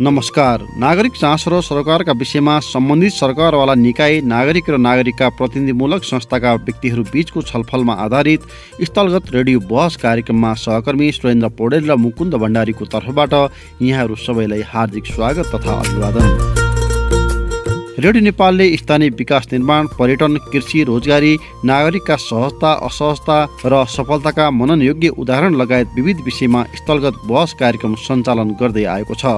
नमस्कार नागरिक जाँच र सरकारका विषयमा सम्बन्धित सरकारवाला निकाय नागरिक र नागरिकका प्रतिनिधिमूलक संस्थाका व्यक्तिहरू बीचको छलफलमा आधारित स्थलगत रेडियो बहस कार्यक्रममा सहकर्मी सुरेन्द्र पौडेल र मुकुन्द भण्डारीको तर्फबाट यहाँहरू सबैलाई हार्दिक स्वागत तथा अभिवादन रेडियो नेपालले स्थानीय विकास निर्माण पर्यटन कृषि रोजगारी नागरिकका सहजता असहजता र सफलताका मननयोग्य उदाहरण लगायत विविध विषयमा स्थलगत बहस कार्यक्रम सञ्चालन गर्दै आएको छ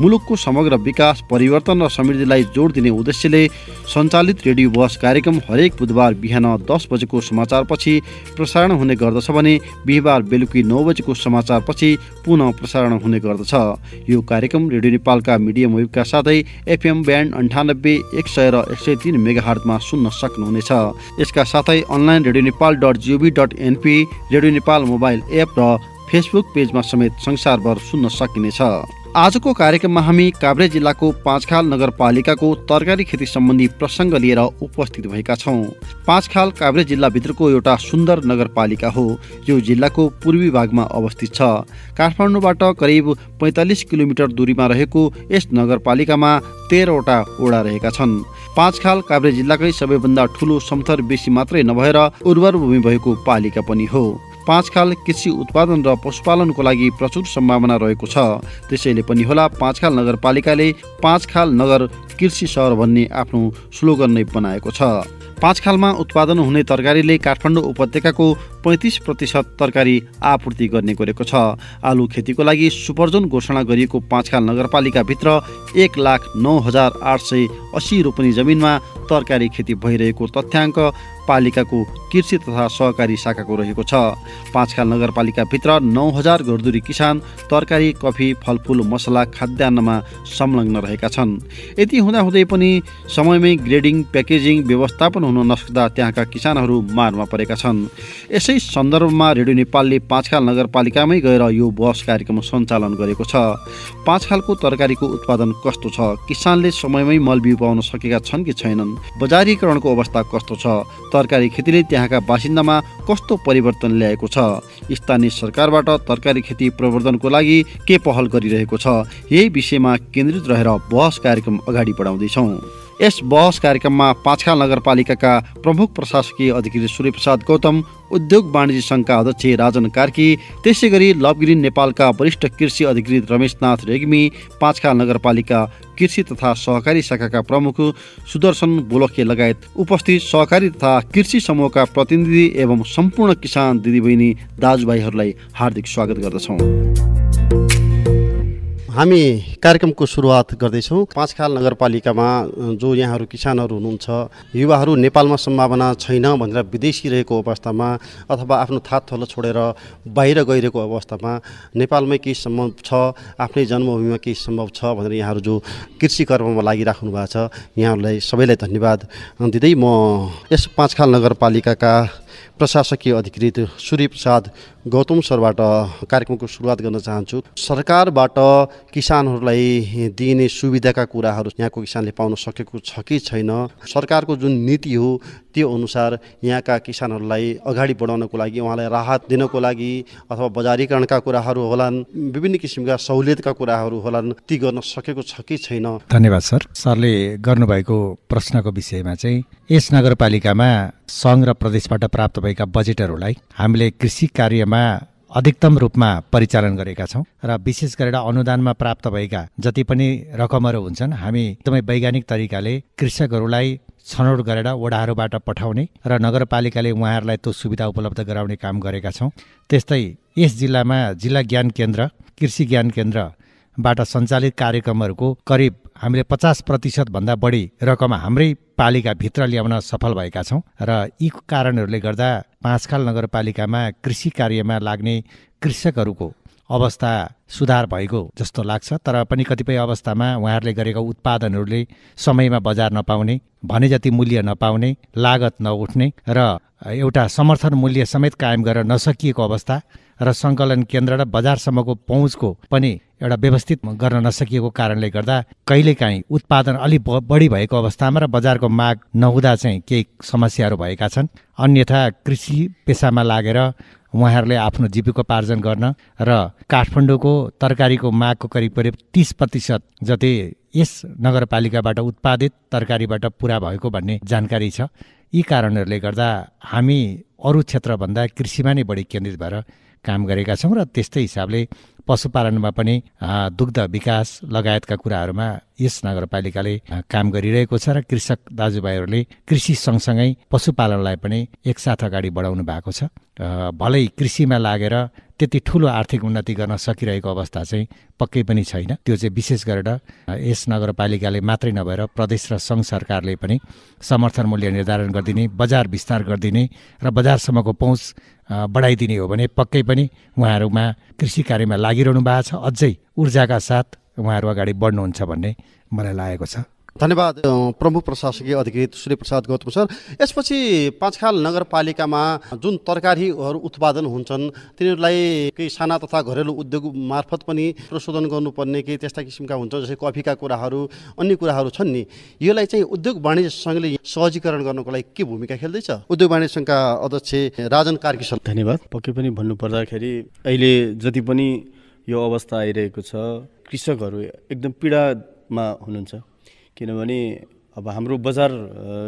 मुलुकको समग्र विकास परिवर्तन र समृद्धिलाई जोड दिने उद्देश्यले सञ्चालित रेडियो बस कार्यक्रम हरेक बुधबार बिहान दस बजेको समाचारपछि प्रसारण हुने गर्दछ भने बिहिबार बेलुकी नौ बजेको समाचारपछि पुनः प्रसारण हुने गर्दछ यो कार्यक्रम रेडियो नेपालका मिडियम वेबका साथै एफएम ब्यान्ड अन्ठानब्बे एक सय र एक सय तिन मेगाहरमा सुन्न सक्नुहुनेछ यसका साथै online radio Nepal dot gov dot NP radio Nepal mobile app र फेसबुक पेजमा समेत संसारभर सुन्न सकिनेछ आजको कार्यक्रममा हामी काभ्रे जिल्लाको पाँचखाल नगरपालिकाको तरकारी खेती सम्बन्धी प्रसङ्ग लिएर उपस्थित भएका छौँ पाँचखाल काभ्रे जिल्लाभित्रको एउटा सुन्दर नगरपालिका हो यो जिल्लाको पूर्वी भागमा अवस्थित छ काठमाडौँबाट करिब पैँतालिस किलोमिटर दूरीमा रहेको यस नगरपालिकामा तेह्रवटा ओडा रहेका छन् पाँचखाल काभ्रे जिल्लाकै सबैभन्दा ठुलो समथर बेसी मात्रै नभएर उर्वर भूमि भएको पालिका पनि हो पाँचखाल कृषि उत्पादन र पशुपालनको लागि प्रचुर सम्भावना रहेको छ त्यसैले पनि होला पाँचखाल नगरपालिकाले पाँचखाल नगर कृषि सहर भन्ने आफ्नो स्लोगन नै बनाएको छ पाँचखालमा उत्पादन हुने तरकारीले काठमाडौँ उपत्यकाको पैँतिस प्रतिशत तरकारी आपूर्ति गर्ने गरेको छ आलु खेतीको लागि सुपरजोन घोषणा गरिएको पाँचखाल नगरपालिकाभित्र एक लाख नौ हजार आठ सय अस्सी रोपनी जमिनमा तरकारी खेती भइरहेको तथ्याङ्क पालिकाको कृषि तथा सहकारी शाखाको रहेको छ पाँचखाल नगरपालिकाभित्र नौ हजार घरदुरी किसान तरकारी कफी फलफुल मसला खाद्यान्नमा संलग्न रहेका छन् यति हुँदाहुँदै पनि समयमै ग्रेडिङ प्याकेजिङ व्यवस्थापन हुन नसक्दा त्यहाँका किसानहरू मारमा परेका छन् यसै सन्दर्भमा रेडियो नेपालले पाँचखाल नगरपालिकामै गएर यो बहस कार्यक्रम सञ्चालन गरेको छ पाँचखालको तरकारीको उत्पादन कस्तो छ किसानले समयमै मल बिउ पाउन सकेका छन् कि छैनन् बजारीकरणको अवस्था कस्तो छ तरकारी खेतीले त्यहाँका बासिन्दामा कस्तो परिवर्तन ल्याएको छ स्थानीय सरकारबाट तरकारी खेती प्रवर्धनको लागि के पहल गरिरहेको छ यही विषयमा केन्द्रित रहेर बहस कार्यक्रम अगाडि बढाउँदैछौँ यस बहस कार्यक्रममा पाँचखाल नगरपालिकाका प्रमुख प्रशासकीय अधिकारी सूर्यप्रसाद गौतम उद्योग वाणिज्य सङ्घका अध्यक्ष राजन कार्की त्यसै गरी लभगिरिन नेपालका वरिष्ठ कृषि अधिकृत रमेशनाथ रेग्मी पाँचखाल नगरपालिका कृषि तथा सहकारी शाखाका प्रमुख सुदर्शन बोलखे लगायत उपस्थित सहकारी तथा कृषि समूहका प्रतिनिधि एवं सम्पूर्ण किसान दिदीबहिनी दाजुभाइहरूलाई हार्दिक स्वागत गर्दछौँ हामी कार्यक्रमको सुरुवात गर्दैछौँ पाँचखाल नगरपालिकामा जो यहाँहरू किसानहरू हुनुहुन्छ युवाहरू नेपालमा सम्भावना छैन भनेर विदेशी रहेको अवस्थामा अथवा आफ्नो थात थलो छोडेर बाहिर गइरहेको अवस्थामा नेपालमै केही सम्भव छ आफ्नै जन्मभूमिमा केही सम्भव छ भनेर यहाँहरू जो कृषि कर्ममा लागिराख्नु भएको छ यहाँहरूलाई सबैलाई धन्यवाद दिँदै म यस पाँचखाल नगरपालिकाका प्रशासकीय अधिकृत सूर्यप्रसाद गौतम सरबाट कार्यक्रमको सुरुवात गर्न चाहन्छु सरकारबाट किसानहरूलाई दिइने सुविधाका कुराहरू यहाँको किसानले पाउन सकेको छ कि छैन सरकारको जुन नीति हो त्यो अनुसार यहाँका किसानहरूलाई अगाडि बढाउनको लागि उहाँलाई राहत दिनको लागि अथवा बजारीकरणका कुराहरू होलान् विभिन्न किसिमका सहुलियतका कुराहरू होलान् ती गर्न सकेको छ कि छैन धन्यवाद सर सरले गर्नुभएको प्रश्नको विषयमा चाहिँ यस नगरपालिकामा सङ्घ र प्रदेशबाट प्राप्त भएका बजेटहरूलाई हामीले कृषि कार्यमा अधिकतम रूपमा परिचालन गरेका छौँ र विशेष गरेर अनुदानमा प्राप्त भएका जति पनि रकमहरू हुन्छन् हामी एकदमै वैज्ञानिक तरिकाले कृषकहरूलाई छनौट गरेर वडाहरूबाट पठाउने र नगरपालिकाले उहाँहरूलाई त्यो सुविधा उपलब्ध गराउने काम गरेका छौँ त्यस्तै यस जिल्लामा जिल्ला ज्ञान केन्द्र कृषि ज्ञान केन्द्रबाट सञ्चालित कार्यक्रमहरूको करिब हामीले पचास प्रतिशतभन्दा बढी रकम हाम्रै पालिकाभित्र ल्याउन सफल भएका छौँ र यी कारणहरूले गर्दा पाँचखाल नगरपालिकामा कृषि कार्यमा लाग्ने कृषकहरूको अवस्था सुधार भएको जस्तो लाग्छ तर पनि कतिपय अवस्थामा उहाँहरूले गरेको उत्पादनहरूले समयमा बजार नपाउने भने जति मूल्य नपाउने लागत नउठ्ने र एउटा समर्थन मूल्य समेत कायम गर्न नसकिएको अवस्था र सङ्कलन केन्द्र र बजारसम्मको पहुँचको पनि एउटा व्यवस्थित गर्न नसकिएको कारणले गर्दा कहिलेकाहीँ उत्पादन अलि बढी भएको अवस्थामा र बजारको माग नहुँदा चाहिँ केही समस्याहरू भएका छन् अन्यथा कृषि पेसामा लागेर उहाँहरूले आफ्नो जीविकोपार्जन गर्न र काठमाडौँको तरकारीको मागको करिब करिब तिस प्रतिशत जति यस नगरपालिकाबाट उत्पादित तरकारीबाट पुरा भएको भन्ने जानकारी छ यी कारणहरूले गर्दा हामी अरू क्षेत्रभन्दा कृषिमा नै बढी केन्द्रित भएर काम गरेका छौँ र त्यस्तै हिसाबले पशुपालनमा पनि दुग्ध विकास लगायतका कुराहरूमा यस नगरपालिकाले काम गरिरहेको छ र कृषक दाजुभाइहरूले कृषि सँगसँगै पशुपालनलाई पनि एकसाथ अगाडि बढाउनु भएको छ भलै कृषिमा लागेर त्यति ठुलो आर्थिक उन्नति गर्न सकिरहेको अवस्था चाहिँ पक्कै पनि छैन त्यो चाहिँ विशेष गरेर यस नगरपालिकाले मात्रै नभएर प्रदेश र सङ्घ सरकारले पनि समर्थन मूल्य निर्धारण गरिदिने बजार विस्तार गरिदिने र बजारसम्मको पहुँच बढाइदिने हो भने पक्कै पनि उहाँहरूमा कृषि कार्यमा लागिरहनु भएको छ अझै ऊर्जाका साथ उहाँहरू अगाडि बढ्नुहुन्छ भन्ने मलाई लागेको छ धन्यवाद प्रमुख प्रशासकीय अधिकृत प्रसाद गौतम सर यसपछि पाँचखाल नगरपालिकामा जुन तरकारीहरू उत्पादन हुन्छन् तिनीहरूलाई केही साना तथा घरेलु उद्योग मार्फत पनि प्रशोधन गर्नुपर्ने केही त्यस्ता किसिमका हुन्छ जस्तै कफीका कुराहरू अन्य कुराहरू छन् नि यसलाई चाहिँ उद्योग वाणिज्य सङ्घले सहजीकरण गर्नको लागि के भूमिका खेल्दैछ उद्योग वाणिज्य सङ्घका अध्यक्ष राजन कार्की सर धन्यवाद पक्कै पनि भन्नुपर्दाखेरि अहिले जति पनि यो अवस्था आइरहेको छ कृषकहरू एकदम पीडामा हुनुहुन्छ किनभने अब हाम्रो बजार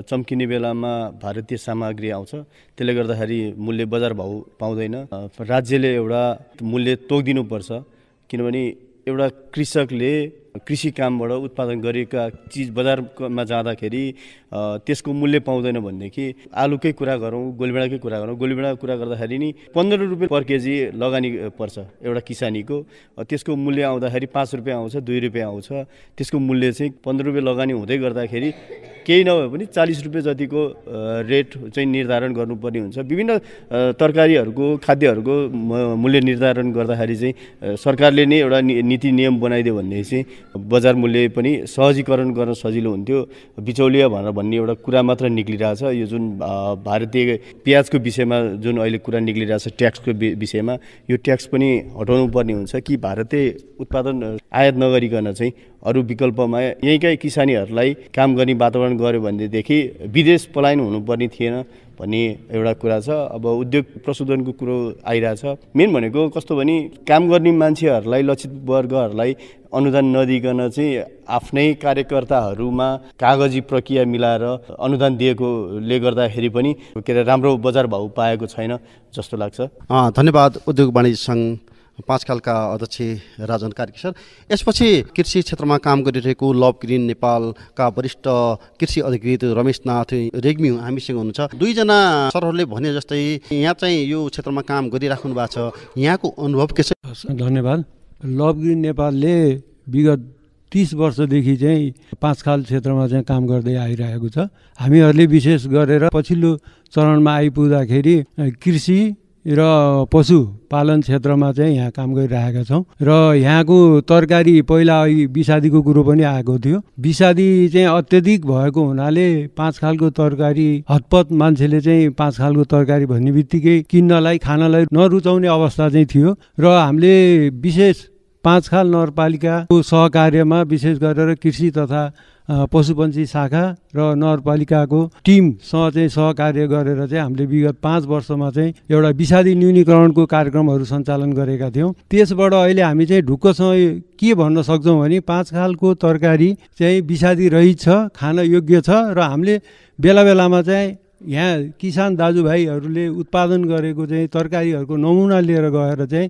चम्किने बेलामा भारतीय सामग्री आउँछ त्यसले गर्दाखेरि मूल्य बजार भाउ पाउँदैन राज्यले एउटा मूल्य तोकिदिनुपर्छ किनभने एउटा कृषकले कृषि कामबाट उत्पादन गरेका चिज बजारमा जाँदाखेरि त्यसको मूल्य पाउँदैन भनेदेखि आलुकै कुरा गरौँ गोलभेडाकै कुरा गरौँ गोलभेडाको कुरा गर्दाखेरि नि पन्ध्र रुपियाँ पर केजी लगानी पर्छ एउटा किसानीको त्यसको मूल्य आउँदाखेरि पाँच रुपियाँ आउँछ दुई रुपियाँ आउँछ त्यसको मूल्य चाहिँ पन्ध्र रुपियाँ लगानी हुँदै गर्दाखेरि केही नभए पनि चालिस रुपियाँ जतिको रेट चाहिँ निर्धारण गर्नुपर्ने हुन्छ विभिन्न तरकारीहरूको खाद्यहरूको मूल्य निर्धारण गर्दाखेरि चाहिँ सरकारले नै एउटा नीति नियम बनाइदियो भनेदेखि चाहिँ बजार मूल्य पनि सहजीकरण गर्न सजिलो हुन्थ्यो बिचौलिया भनेर भन्ने एउटा कुरा मात्र निक्लिरहेछ यो जुन भारतीय प्याजको विषयमा जुन अहिले कुरा निक्लिरहेछ ट्याक्सको विषयमा यो ट्याक्स पनि हटाउनु पर्ने हुन्छ कि भारतीय उत्पादन आयात नगरिकन चाहिँ अरू विकल्पमा यहीँकै किसानीहरूलाई काम गर्ने वातावरण गऱ्यो भनेदेखि विदेश पलायन हुनुपर्ने थिएन भन्ने एउटा कुरा छ अब उद्योग प्रशोधनको कुरो आइरहेछ मेन भनेको कस्तो भने काम गर्ने मान्छेहरूलाई लक्षित वर्गहरूलाई अनुदान नदिकन चाहिँ आफ्नै कार्यकर्ताहरूमा कागजी प्रक्रिया मिलाएर अनुदान दिएकोले गर्दाखेरि पनि के अरे राम्रो बजार भाउ पाएको छैन जस्तो लाग्छ धन्यवाद उद्योग वाणिज्य सङ्घ पाँच खालका अध्यक्ष राजन कार्की सर यसपछि कृषि क्षेत्रमा काम गरिरहेको लभ ग्रिन नेपालका वरिष्ठ कृषि अधिकृत रमेश नाथ रेग्मी हामीसँग हुनुहुन्छ दुईजना सरहरूले भने जस्तै यहाँ चाहिँ यो क्षेत्रमा काम गरिराख्नु भएको छ यहाँको अनुभव के छ धन्यवाद लभ ग्रिन नेपालले विगत तिस वर्षदेखि चाहिँ पाँच खाल क्षेत्रमा चाहिँ काम गर्दै आइरहेको छ हामीहरूले विशेष गरेर पछिल्लो चरणमा आइपुग्दाखेरि कृषि र पशुपालन क्षेत्रमा चाहिँ यहाँ काम गरिरहेका छौँ र यहाँको तरकारी पहिला अघि विषादीको कुरो पनि आएको थियो विषादी चाहिँ अत्यधिक भएको हुनाले पाँच खालको तरकारी हतपत मान्छेले चाहिँ पाँच खालको तरकारी भन्ने बित्तिकै किन्नलाई खानलाई नरुचाउने अवस्था चाहिँ थियो र हामीले विशेष पाँचखाल नगरपालिकाको सहकार्यमा विशेष गरेर कृषि तथा पशुपन्छी शाखा र नगरपालिकाको टिमसँग चाहिँ सहकार्य गरेर चाहिँ हामीले विगत पाँच वर्षमा चाहिँ एउटा विषादी न्यूनीकरणको कार्यक्रमहरू सञ्चालन गरेका थियौँ त्यसबाट अहिले हामी चाहिँ ढुक्कसँग के भन्न सक्छौँ भने पाँच खालको तरकारी चाहिँ विषादी रहित छ खान योग्य छ र हामीले बेला बेलामा चाहिँ यहाँ किसान दाजुभाइहरूले उत्पादन गरेको चाहिँ तरकारीहरूको नमुना लिएर गएर चाहिँ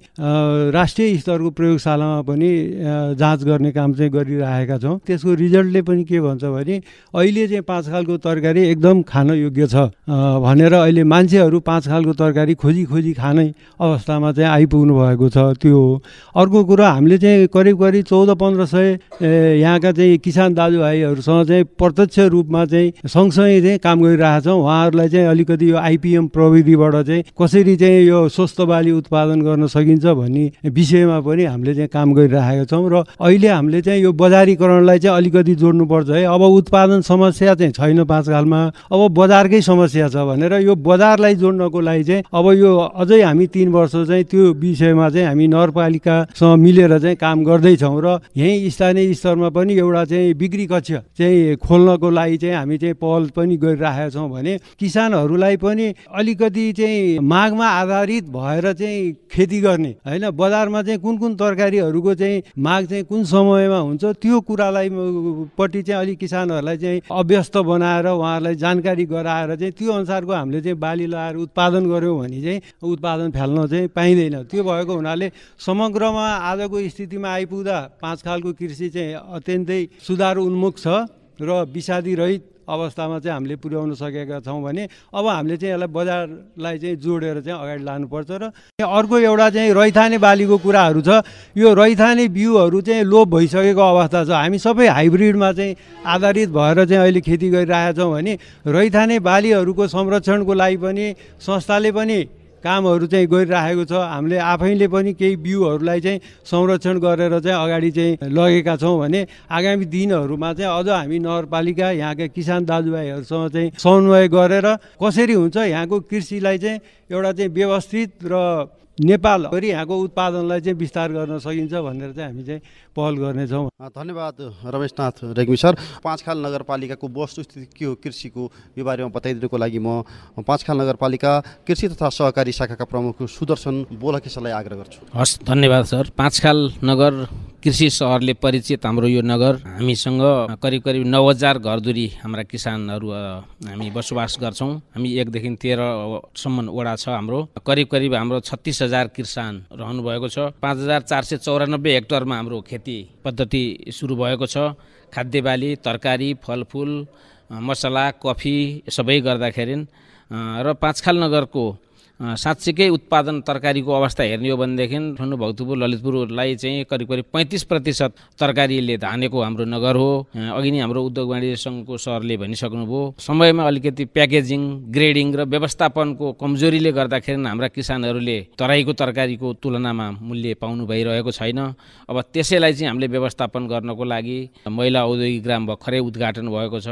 राष्ट्रिय स्तरको प्रयोगशालामा पनि जाँच गर्ने काम चाहिँ गरिरहेका छौँ त्यसको रिजल्टले पनि के भन्छ भने अहिले चाहिँ पाँच खालको तरकारी एकदम खान योग्य छ भनेर अहिले मान्छेहरू पाँच खालको तरकारी खोजी खोजी खाने अवस्थामा चाहिँ आइपुग्नु भएको छ त्यो अर्को कुरो हामीले चाहिँ करिब करिब चौध पन्ध्र सय यहाँका चाहिँ किसान दाजुभाइहरूसँग चाहिँ प्रत्यक्ष रूपमा चाहिँ सँगसँगै चाहिँ काम गरिरहेका छौँ उहाँ उहाँहरूलाई चाहिँ अलिकति यो आइपिएम प्रविधिबाट चाहिँ कसरी चाहिँ यो स्वस्थ बाली उत्पादन गर्न सकिन्छ भन्ने विषयमा पनि हामीले चाहिँ काम गरिराखेका छौँ र अहिले हामीले चाहिँ यो बजारीकरणलाई चाहिँ अलिकति जोड्नुपर्छ है अब उत्पादन समस्या चाहिँ छैन पाँचकालमा अब बजारकै समस्या छ भनेर यो बजारलाई जोड्नको लागि चाहिँ अब यो अझै हामी तिन वर्ष चाहिँ त्यो विषयमा चाहिँ हामी नगरपालिकासँग मिलेर चाहिँ काम गर्दैछौँ र यहीँ स्थानीय स्तरमा पनि एउटा चाहिँ बिक्री कक्ष चाहिँ खोल्नको लागि चाहिँ हामी चाहिँ पहल पनि गरिराखेका छौँ भने किसानहरूलाई पनि अलिकति चाहिँ मागमा आधारित भएर चाहिँ खेती गर्ने होइन बजारमा चाहिँ कुन कुन तरकारीहरूको चाहिँ माग चाहिँ कुन समयमा हुन्छ त्यो कुरालाई पट्टि चाहिँ अलिक किसानहरूलाई चाहिँ अभ्यस्त बनाएर उहाँहरूलाई जानकारी गराएर चाहिँ त्यो अनुसारको हामीले चाहिँ बाली लगाएर उत्पादन गऱ्यौँ भने चाहिँ उत्पादन फाल्न चाहिँ पाइँदैन त्यो भएको हुनाले समग्रमा आजको स्थितिमा आइपुग्दा पाँच खालको कृषि चाहिँ अत्यन्तै सुधार उन्मुख छ र विषादी रहित अवस्थामा चाहिँ हामीले पुर्याउन सकेका छौँ भने अब हामीले चाहिँ यसलाई बजारलाई चाहिँ जोडेर चाहिँ अगाडि लानुपर्छ र अर्को एउटा चाहिँ रैथाने बालीको कुराहरू छ यो रैथाने बिउहरू चाहिँ लोप भइसकेको अवस्था छ हामी सबै हाइब्रिडमा चाहिँ आधारित भएर चाहिँ अहिले खेती गरिरहेका छौँ भने रैथाने बालीहरूको संरक्षणको लागि पनि संस्थाले पनि कामहरू चाहिँ गरिराखेको छ हामीले आफैले पनि केही बिउहरूलाई चाहिँ संरक्षण गरेर चाहिँ अगाडि चाहिँ लगेका छौँ भने आगामी दिनहरूमा चाहिँ अझ हामी नगरपालिका यहाँका किसान दाजुभाइहरूसँग चाहिँ समन्वय गरेर कसरी हुन्छ यहाँको कृषिलाई चाहिँ एउटा चाहिँ व्यवस्थित र नेपाल नेपालभरि यहाँको उत्पादनलाई चाहिँ विस्तार गर्न सकिन्छ भनेर चाहिँ हामी चाहिँ पहल गर्नेछौँ धन्यवाद रमेशनाथ रेग्मी सर पाँचखाल नगरपालिकाको वस्तुस्थिति के हो कृषिको यो बारेमा बताइदिनुको लागि म पाँचखाल नगरपालिका कृषि तथा सहकारी शाखाका प्रमुख सुदर्शन बोलाकेशलाई आग्रह गर्छु हस् धन्यवाद सर पाँचखाल नगर कृषि सहरले परिचित हाम्रो यो नगर हामीसँग करिब करिब नौ हजार घरधुरी हाम्रा किसानहरू हामी बसोबास गर्छौँ हामी एकदेखि तेह्रसम्म वडा छ हाम्रो करिब करिब हाम्रो छत्तिस हजार किसान भएको छ पाँच हजार चार सय चौरानब्बे हेक्टरमा हाम्रो खेती पद्धति सुरु भएको छ खाद्य बाली तरकारी फलफुल मसला कफी सबै गर्दाखेरि र पाँचखाल नगरको साँच्चीकै उत्पादन तरकारीको अवस्था हेर्ने हो भनेदेखि ठुलो भक्तपुर ललितपुरलाई चाहिँ करिब करिब पैँतिस प्रतिशत तरकारीले धानेको हाम्रो नगर हो अघि नै हाम्रो उद्योग वाणिज्य सङ्घको सरले भनिसक्नुभयो समयमा अलिकति प्याकेजिङ ग्रेडिङ र व्यवस्थापनको कमजोरीले गर्दाखेरि हाम्रा किसानहरूले तराईको तरकारीको तुलनामा मूल्य पाउनु भइरहेको छैन अब त्यसैलाई चाहिँ हामीले व्यवस्थापन गर्नको लागि महिला औद्योगिक ग्राम भर्खरै उद्घाटन भएको छ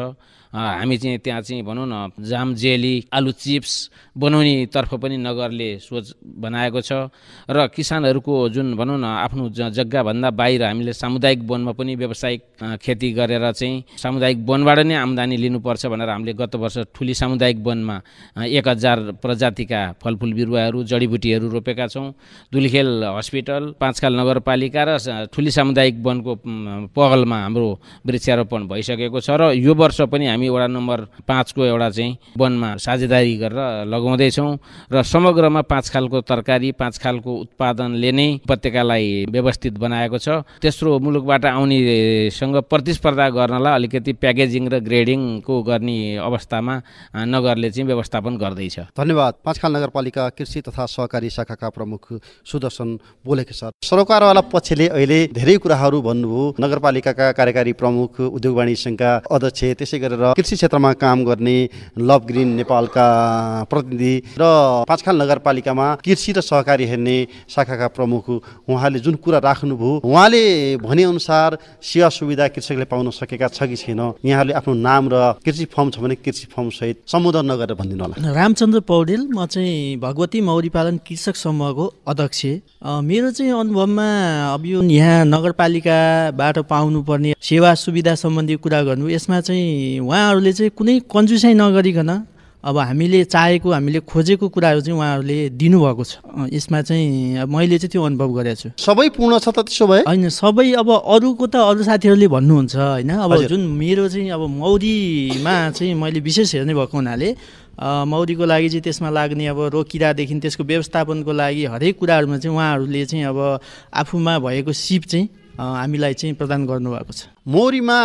हामी चाहिँ त्यहाँ चाहिँ भनौँ न जाम जेली आलु चिप्स बनाउनेतर्फ पनि नगरले सोच बनाएको छ र किसानहरूको जुन भनौँ न आफ्नो जग्गाभन्दा बाहिर हामीले सामुदायिक वनमा पनि व्यावसायिक खेती गरेर चाहिँ सामुदायिक वनबाट नै आम्दानी लिनुपर्छ भनेर हामीले गत वर्ष ठुली सामुदायिक वनमा एक हजार प्रजातिका फलफुल बिरुवाहरू जडीबुटीहरू रोपेका छौँ दुलिखेल हस्पिटल पाँचखाल नगरपालिका र ठुली सामुदायिक वनको पहलमा हाम्रो वृक्षारोपण भइसकेको छ र यो वर्ष पनि हामी वडा नम्बर पाँचको एउटा चाहिँ वनमा साझेदारी गरेर लगाउँदैछौँ र समग्रमा पाँच खालको तरकारी पाँच खालको उत्पादनले नै उपत्यकालाई व्यवस्थित बनाएको छ तेस्रो मुलुकबाट आउने सँग प्रतिस्पर्धा गर्नलाई अलिकति प्याकेजिङ र ग्रेडिङको गर्ने अवस्थामा नगरले चाहिँ व्यवस्थापन गर्दैछ धन्यवाद पाँचखाल नगरपालिका कृषि तथा सहकारी शाखाका प्रमुख सुदर्शन बोलेको सर सरकारवाला पक्षले अहिले धेरै कुराहरू भन्नुभयो नगरपालिकाका कार्यकारी प्रमुख उद्योग वाणी सङ्घका अध्यक्ष त्यसै गरेर कृषि क्षेत्रमा काम गर्ने लभ ग्रिन नेपालका प्रतिनिधि र पाँचखाल नगरपालिकामा कृषि र सहकारी हेर्ने शाखाका प्रमुख उहाँले जुन कुरा राख्नुभयो उहाँले भनेअनुसार सेवा सुविधा सुविधा कृषकले पाउन सकेका छ कि छैन यहाँहरूले आफ्नो नाम र कृषि फर्म छ भने कृषि फर्म सहित सम्बोधन नगरेर भनिदिनु होला रामचन्द्र पौडेल म चाहिँ भगवती मौरी पालन कृषक समूहको अध्यक्ष मेरो चाहिँ अनुभवमा अब यो यहाँ नगरपालिकाबाट पाउनुपर्ने सेवा सुविधा सम्बन्धी कुरा गर्नु यसमा चाहिँ उहाँहरूले चाहिँ कुनै कन्जुसाइ नगरिकन अब हामीले चाहेको हामीले खोजेको कुराहरू चाहिँ उहाँहरूले दिनुभएको छ यसमा चाहिँ मैले चाहिँ त्यो अनुभव गरेको छु सबै पूर्ण छ त त्यसो भए होइन सबै अब अरूको त अरू साथीहरूले भन्नुहुन्छ होइन अब जुन मेरो चाहिँ अब मौरीमा चाहिँ मैले विशेष हेर्ने भएको हुनाले मौरीको लागि चाहिँ त्यसमा लाग्ने अब रोकिरादेखि त्यसको व्यवस्थापनको लागि हरेक कुराहरूमा चाहिँ उहाँहरूले चाहिँ अब आफूमा भएको सिप चाहिँ हामीलाई चाहिँ प्रदान गर्नुभएको छ मोरीमा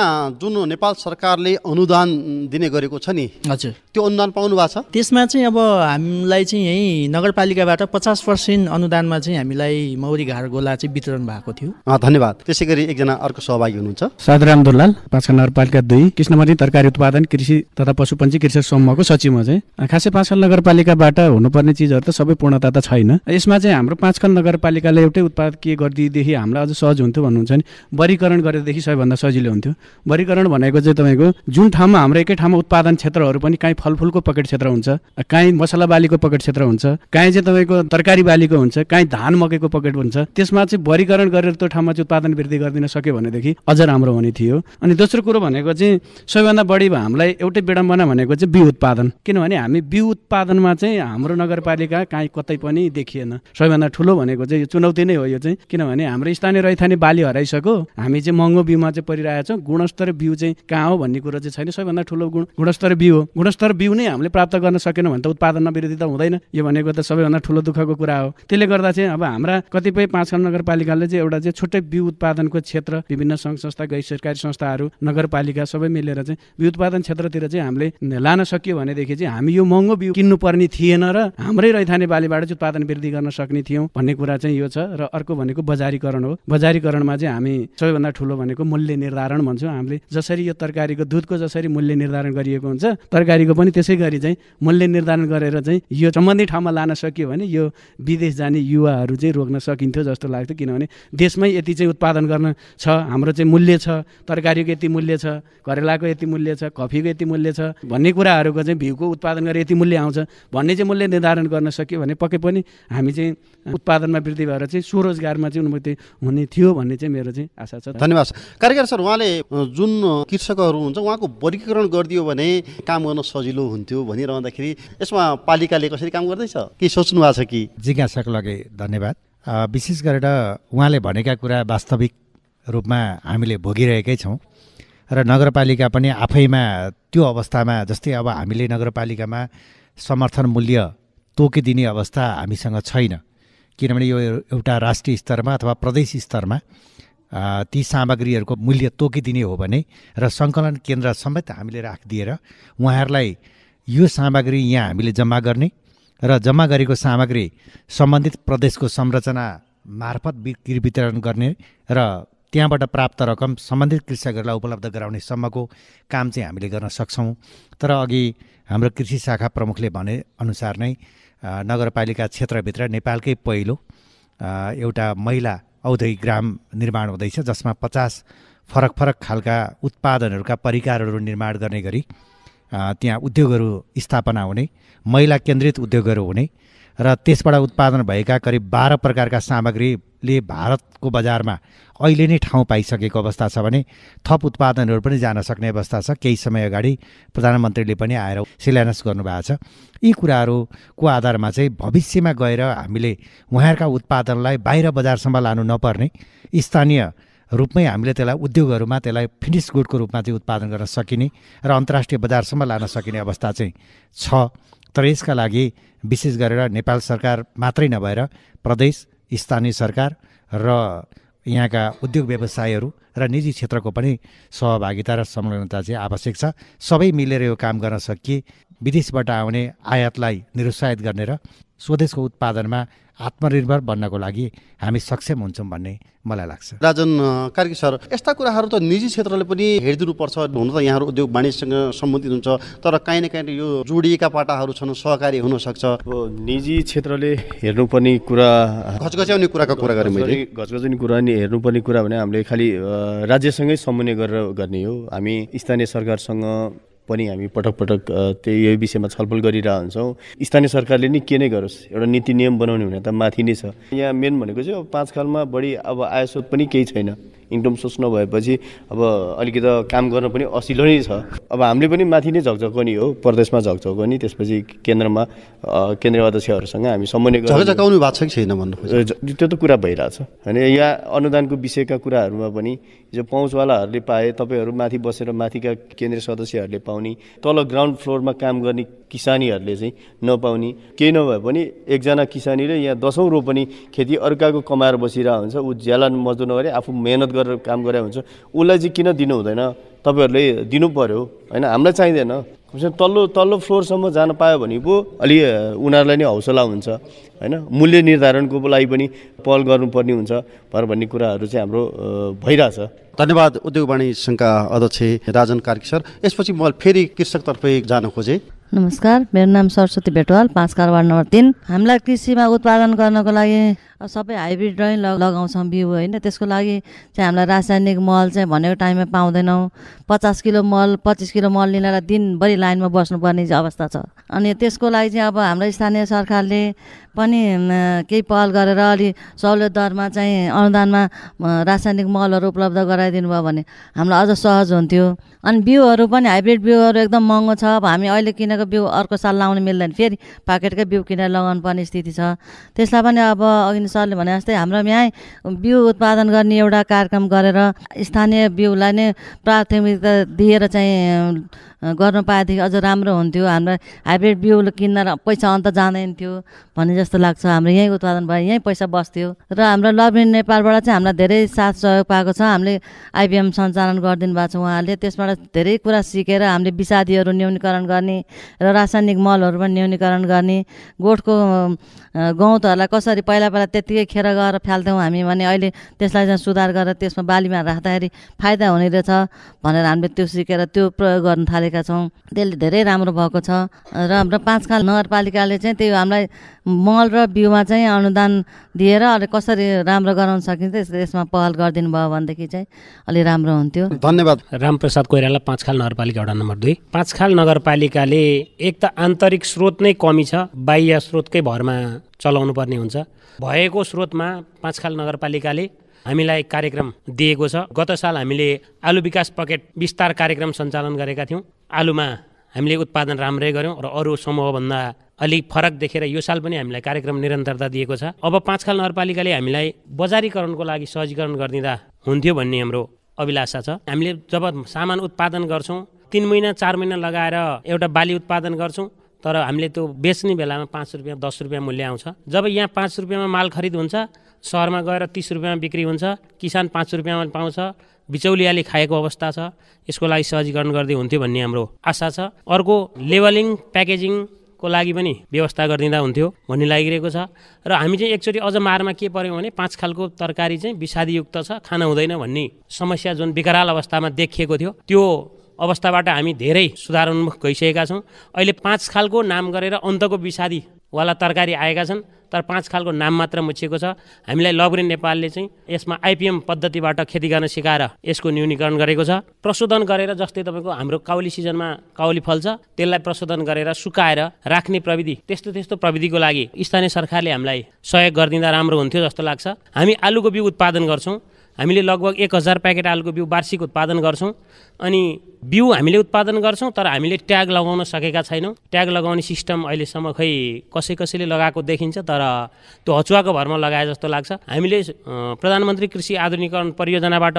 जुन नेपाल सरकारले अनुदान दिने गरेको छ नि हजुर त्यो अनुदान पाउनु भएको छ त्यसमा चाहिँ अब हामीलाई चाहिँ यही नगरपालिकाबाट पचास पर्सेन्ट अनुदानमा चाहिँ हामीलाई मौरी घार गोला चाहिँ वितरण भएको थियो धन्यवाद त्यसै गरी एकजना अर्को सहभागी हुनुहुन्छ साधुराम दुर्लाल पाँचखा नगरपालिका दुई कृष्णमती तरकारी उत्पादन कृषि तथा पशुपन्ची कृषक समूहको सचिव चाहिँ खासै पाँचखल नगरपालिकाबाट हुनुपर्ने चिजहरू त सबै पूर्णता त छैन यसमा चाहिँ हाम्रो पाँचखल नगरपालिकाले एउटै उत्पाद के गरिदिएदेखि हामीलाई अझ सहज हुन्थ्यो भन्नुहुन्छ नि वर्गीकरण गरेदेखि सबैभन्दा सजिलो हुन्थ्यो वर्गीकरण भनेको चाहिँ तपाईँको जुन ठाउँमा हाम्रो एकै ठाउँमा उत्पादन क्षेत्रहरू पनि काहीँ फलफुलको पकेट क्षेत्र हुन्छ काहीँ मसला बालीको पकेट क्षेत्र हुन्छ काहीँ चाहिँ तपाईँको तरकारी बालीको हुन्छ काहीँ धान मकैको पकेट हुन्छ त्यसमा चाहिँ वर्गीकरण गरेर त्यो ठाउँमा चाहिँ उत्पादन वृद्धि गरिदिन सक्यो भनेदेखि अझ राम्रो हुने थियो अनि दोस्रो कुरो भनेको चाहिँ सबैभन्दा बढी हामीलाई एउटै विडम्बना भनेको चाहिँ बिउ उत्पादन किनभने हामी बिउ उत्पादनमा चाहिँ हाम्रो नगरपालिका काहीँ कतै पनि देखिएन सबैभन्दा ठुलो भनेको चाहिँ यो चुनौती नै हो यो चाहिँ किनभने हाम्रो स्थानीय रैथाने बाली हराइसक्यो हामी चाहिँ महँगो बिउमा चाहिँ छौँ गुणस्तर बिउ चाहिँ कहाँ हो भन्ने कुरो चाहिँ छैन सबैभन्दा ठुलो गुण गुणस्तर बिउ हो गुणस्तर बिउ नै हामीले प्राप्त गर्न सकेनौँ भने त उत्पादनमा वृद्धि त हुँदैन यो भनेको त सबैभन्दा ठुलो दुःखको कुरा हो त्यसले गर्दा चाहिँ अब हाम्रा कतिपय पाँच खाल नगरपालिकाले चाहिँ एउटा चाहिँ छुट्टै बिउ उत्पादनको क्षेत्र विभिन्न सङ्घ संस्था गैर सरकारी संस्थाहरू नगरपालिका सबै मिलेर चाहिँ बिउ उत्पादन क्षेत्रतिर चाहिँ हामीले लान सक्यो भनेदेखि चाहिँ हामी यो महँगो बिउ किन्नुपर्ने थिएन र हाम्रै रैथाने बालीबाट चाहिँ उत्पादन वृद्धि गर्न सक्ने थियौँ भन्ने कुरा चाहिँ यो छ र अर्को भनेको बजारीकरण हो बजारीकरणमा चाहिँ हामी सबैभन्दा ठुलो भनेको मूल्य निर्धारण भन्छौँ हामीले जसरी यो तरकारीको दुधको जसरी मूल्य निर्धारण गरिएको हुन्छ तरकारीको पनि त्यसै गरी चाहिँ मूल्य निर्धारण गरेर चाहिँ यो सम्बन्धित ठाउँमा लान सकियो भने यो विदेश जाने युवाहरू चाहिँ रोक्न सकिन्थ्यो जस्तो लाग्थ्यो किनभने देशमै यति चाहिँ उत्पादन गर्न छ हाम्रो चाहिँ मूल्य छ तरकारीको यति मूल्य छ करेलाको यति मूल्य छ कफीको यति मूल्य छ भन्ने कुराहरूको चाहिँ भ्यूको उत्पादन गरेर यति मूल्य आउँछ भन्ने चाहिँ मूल्य निर्धारण गर्न सक्यो भने पक्कै पनि हामी चाहिँ उत्पादनमा वृद्धि भएर चाहिँ स्वरोजगारमा चाहिँ उन्मुक्ति हुने थियो भन्ने चाहिँ मेरो चाहिँ आशा छ धन्यवाद कार्यक्रम सर उहाँले जुन कृषकहरू हुन्छ उहाँको वर्गीकरण गरिदियो भने काम गर्न सजिलो हुन्थ्यो भनिरहँदाखेरि यसमा पालिकाले कसरी काम गर्दैछ केही सोच्नु भएको छ कि जिज्ञासाको लागि धन्यवाद विशेष गरेर उहाँले भनेका कुरा वास्तविक रूपमा हामीले भोगिरहेकै छौँ र नगरपालिका पनि आफैमा त्यो अवस्थामा जस्तै अब हामीले नगरपालिकामा समर्थन मूल्य तोकिदिने अवस्था हामीसँग छैन किनभने यो एउटा राष्ट्रिय स्तरमा अथवा प्रदेश स्तरमा ती सामग्रीहरूको मूल्य तोकिदिने हो भने र सङ्कलन केन्द्र समेत हामीले राखिदिएर उहाँहरूलाई यो सामग्री यहाँ हामीले जम्मा गर्ने र जम्मा गरेको सामग्री सम्बन्धित प्रदेशको संरचना मार्फत बिक्री वितरण गर्ने र त्यहाँबाट प्राप्त रकम सम्बन्धित कृषकहरूलाई उपलब्ध गराउने सम्मको काम चाहिँ हामीले गर्न सक्छौँ तर अघि हाम्रो कृषि शाखा प्रमुखले भने अनुसार नै नगरपालिका क्षेत्रभित्र नेपालकै पहिलो एउटा महिला औद्योगिक ग्राम निर्माण हुँदैछ जसमा पचास फरक फरक खालका उत्पादनहरूका परिकारहरू निर्माण गर्ने गरी त्यहाँ उद्योगहरू स्थापना हुने महिला केन्द्रित उद्योगहरू हुने र त्यसबाट उत्पादन भएका करिब बाह्र प्रकारका सामग्री ले भारतको बजारमा अहिले नै ठाउँ पाइसकेको अवस्था छ भने थप उत्पादनहरू पनि जान सक्ने अवस्था छ केही समय अगाडि प्रधानमन्त्रीले पनि आएर शिलान्यास गर्नुभएको छ यी कुराहरूको आधारमा चाहिँ भविष्यमा गएर हामीले उहाँहरूका उत्पादनलाई बाहिर बजारसम्म लानु नपर्ने स्थानीय रूपमै हामीले त्यसलाई उद्योगहरूमा त्यसलाई फिनिस गुडको रूपमा चाहिँ उत्पादन गर्न सकिने र अन्तर्राष्ट्रिय बजारसम्म लान सकिने अवस्था चाहिँ छ तर यसका लागि विशेष गरेर नेपाल सरकार मात्रै नभएर प्रदेश स्थानीय सरकार र यहाँका उद्योग व्यवसायहरू र निजी क्षेत्रको पनि सहभागिता र संलग्नता चाहिँ आवश्यक छ सबै मिलेर यो काम गर्न सकिए विदेशबाट आउने आयातलाई निरुत्साहित गर्ने र स्वदेशको उत्पादनमा आत्मनिर्भर बन्नको लागि हामी सक्षम हुन्छौँ भन्ने मलाई लाग्छ राजन कार्की सर यस्ता कुराहरू त निजी क्षेत्रले पनि हेरिदिनुपर्छ हुन त यहाँहरू उद्योग वाणिज्यसँग सम्बन्धित हुन्छ तर काहीँ न काहीँ यो जोडिएका पाटाहरू छन् सहकारी हुनसक्छ निजी क्षेत्रले हेर्नुपर्ने कुरा घचघच्याउने कुराको कुरा गरेँ मैले घचघच्याउने कुरा अनि हेर्नुपर्ने कुरा भने हामीले खालि राज्यसँगै समन्वय गरेर गर्ने हो हामी स्थानीय सरकारसँग पनि हामी पटक पटक त्यही यही विषयमा छलफल गरिरहन्छौँ स्थानीय सरकारले नि के नै गरोस् एउटा नीति नियम बनाउने भने त माथि नै छ यहाँ मेन भनेको चाहिँ अब पाँच खालमा बढी अब आयस्रोत पनि केही छैन इन्कम सोर्स नभएपछि अब अलिकति काम गर्न पनि असिलो नै छ अब हामीले पनि माथि नै झकझकाउने हो प्रदेशमा झकझकाउने त्यसपछि केन्द्रमा केन्द्रीय अध्यक्षहरूसँग हामी समन्वय झकझकाउनु भएको छ कि छैन भन्नु त्यो त कुरा भइरहेछ होइन यहाँ अनुदानको विषयका कुराहरूमा पनि हिजो पहुँचवालाहरूले पाए तपाईँहरू माथि बसेर माथिका केन्द्रीय सदस्यहरूले पाउने तल ग्राउन्ड फ्लोरमा काम गर्ने किसानीहरूले चाहिँ नपाउने केही नभए पनि एकजना किसानीले यहाँ दसौँ रोपनी खेती अर्काको कमाएर बसिरहेको हुन्छ ऊ ज्याला मजदुर नगरे आफू मेहनत गरेर काम गरे हुन्छ उसलाई चाहिँ किन दिनु हुँदैन तपाईँहरूले दिनु पऱ्यो होइन हामीलाई चाहिँदैन कमसेकम तल्लो तल्लो फ्लोरसम्म जान पायो भने पो अलि उनीहरूलाई नै हौसला हुन्छ होइन मूल्य निर्धारणको लागि पनि पहल गर्नुपर्ने हुन्छ भर भन्ने कुराहरू चाहिँ हाम्रो भइरहेछ धन्यवाद उद्योग वाणी सङ्घका अध्यक्ष राजन कार्की सर यसपछि म फेरि कृषकतर्फै जान खोजेँ नमस्कार मेरो नाम सरस्वती भेटवाल पाँच वार्ड नम्बर तिन हामीलाई कृषिमा उत्पादन गर्नको लागि सबै हाइब्रिड नै लगाउँछौँ बिउ होइन त्यसको लागि चाहिँ हामीलाई रासायनिक मल चाहिँ भनेको टाइममा पाउँदैनौँ पचास किलो मल पच्चिस किलो मल लिनेर दिनभरि लाइनमा बस्नुपर्ने अवस्था छ अनि त्यसको लागि चाहिँ अब हाम्रो स्थानीय सरकारले पनि केही पहल गरेर अलि सहुलियत दरमा चाहिँ अनुदानमा रासायनिक मलहरू उपलब्ध गराइदिनु भयो भने हामीलाई अझ सहज हुन्थ्यो अनि बिउहरू पनि हाइब्रिड बिउहरू एकदम महँगो छ अब हामी अहिले किनेको बिउ अर्को साल लाउनु मिल्दैन फेरि पाकेटकै बिउ किनेर लगाउनु पर्ने स्थिति छ त्यसलाई पनि अब अघि सरले भने जस्तै हाम्रो यहाँ बिउ उत्पादन गर्ने एउटा कार्यक्रम गरेर स्थानीय बिउलाई नै प्राथमिकता दिएर चाहिँ गर्नु पाएदेखि अझ राम्रो हुन्थ्यो हाम्रो हाइब्रिड बिउ किन्न पैसा अन्त जाँदैन थियो भन्ने जस्तो लाग्छ हाम्रो यहीँ उत्पादन भयो यहीँ पैसा बस्थ्यो र हाम्रो लभमिन नेपालबाट चाहिँ हामीलाई धेरै साथ सहयोग पाएको छ हामीले आइबिएम सञ्चालन गरिदिनु भएको छ उहाँहरूले त्यसबाट धेरै कुरा सिकेर हामीले विषादीहरू न्यूनीकरण गर्ने र रासायनिक मलहरू पनि न्यूनीकरण गर्ने गोठको गौतहरूलाई कसरी पहिला पहिला त्यत्तिकै खेर गएर फ्याल्थ्यौँ हामी भने अहिले त्यसलाई चाहिँ सुधार गरेर त्यसमा बालीमा राख्दाखेरि फाइदा हुने रहेछ भनेर हामीले त्यो सिकेर त्यो प्रयोग गर्न थालेका छौँ त्यसले धेरै राम्रो भएको छ र हाम्रो खाल नगरपालिकाले चाहिँ त्यो हामीलाई मल र बिउमा चाहिँ अनुदान दिएर अलिक कसरी राम्रो गराउन सकिन्छ यसमा पहल गरिदिनु भयो भनेदेखि चाहिँ अलि राम्रो हुन्थ्यो धन्यवाद रामप्रसाद कोइराला पाँच खाल नगरपालिका वडा नम्बर दुई पाँच खाल नगरपालिकाले एक त आन्तरिक स्रोत नै कमी छ बाह्य स्रोतकै भरमा चलाउनु पर्ने हुन्छ भएको स्रोतमा पाँचखाल नगरपालिकाले हामीलाई कार्यक्रम दिएको छ गत साल हामीले आलु विकास पकेट विस्तार कार्यक्रम सञ्चालन गरेका थियौँ आलुमा हामीले उत्पादन राम्रै गऱ्यौँ र अरू समूहभन्दा अलिक फरक देखेर यो साल पनि हामीलाई कार्यक्रम निरन्तरता दिएको छ अब पाँचखाल नगरपालिकाले हामीलाई बजारीकरणको लागि सहजीकरण गरिदिँदा हुन्थ्यो भन्ने हाम्रो अभिलाषा छ हामीले जब सामान उत्पादन गर्छौँ तिन महिना चार महिना लगाएर एउटा बाली उत्पादन गर्छौँ तर हामीले त्यो बेच्ने बेलामा पाँच रुपियाँ दस रुपियाँ मूल्य आउँछ जब यहाँ पाँच रुपियाँमा माल खरिद हुन्छ सहरमा गएर तिस रुपियाँमा बिक्री हुन्छ किसान पाँच रुपियाँमा पाउँछ बिचौलियाले खाएको अवस्था छ यसको लागि सहजीकरण गर्दै हुन्थ्यो भन्ने हाम्रो आशा छ अर्को लेबलिङ प्याकेजिङको लागि पनि व्यवस्था गरिदिँदा हुन्थ्यो भन्ने लागिरहेको छ र हामी चाहिँ एकचोटि अझ मारमा के पऱ्यौँ भने पाँच खालको तरकारी चाहिँ विषादीयुक्त छ खान हुँदैन भन्ने समस्या जुन विकराल अवस्थामा देखिएको थियो त्यो अवस्थाबाट हामी धेरै सुधारोन्मुख गइसकेका छौँ अहिले पाँच खालको नाम गरेर अन्तको विषादीवाला तरकारी आएका छन् तर पाँच खालको नाम मात्र मुछिएको छ हामीलाई लग्रे नेपालले चाहिँ यसमा आइपिएम पद्धतिबाट खेती गर्न सिकाएर यसको न्यूनीकरण गरेको छ प्रशोधन गरेर जस्तै तपाईँको हाम्रो काउली सिजनमा काउली फल्छ त्यसलाई प्रशोधन गरेर सुकाएर राख्ने प्रविधि त्यस्तो त्यस्तो प्रविधिको लागि स्थानीय सरकारले हामीलाई सहयोग गरिदिँदा राम्रो हुन्थ्यो जस्तो लाग्छ हामी आलुको बिउ उत्पादन गर्छौँ हामीले लगभग एक हजार प्याकेट आलुको बिउ वार्षिक उत्पादन गर्छौँ अनि बिउ हामीले उत्पादन गर्छौँ तर हामीले ट्याग लगाउन सकेका छैनौँ ट्याग लगाउने सिस्टम अहिलेसम्म खै कसै कसैले लगाएको देखिन्छ तर त्यो हचुवाको भरमा लगाए जस्तो लाग्छ हामीले प्रधानमन्त्री कृषि आधुनिकरण परियोजनाबाट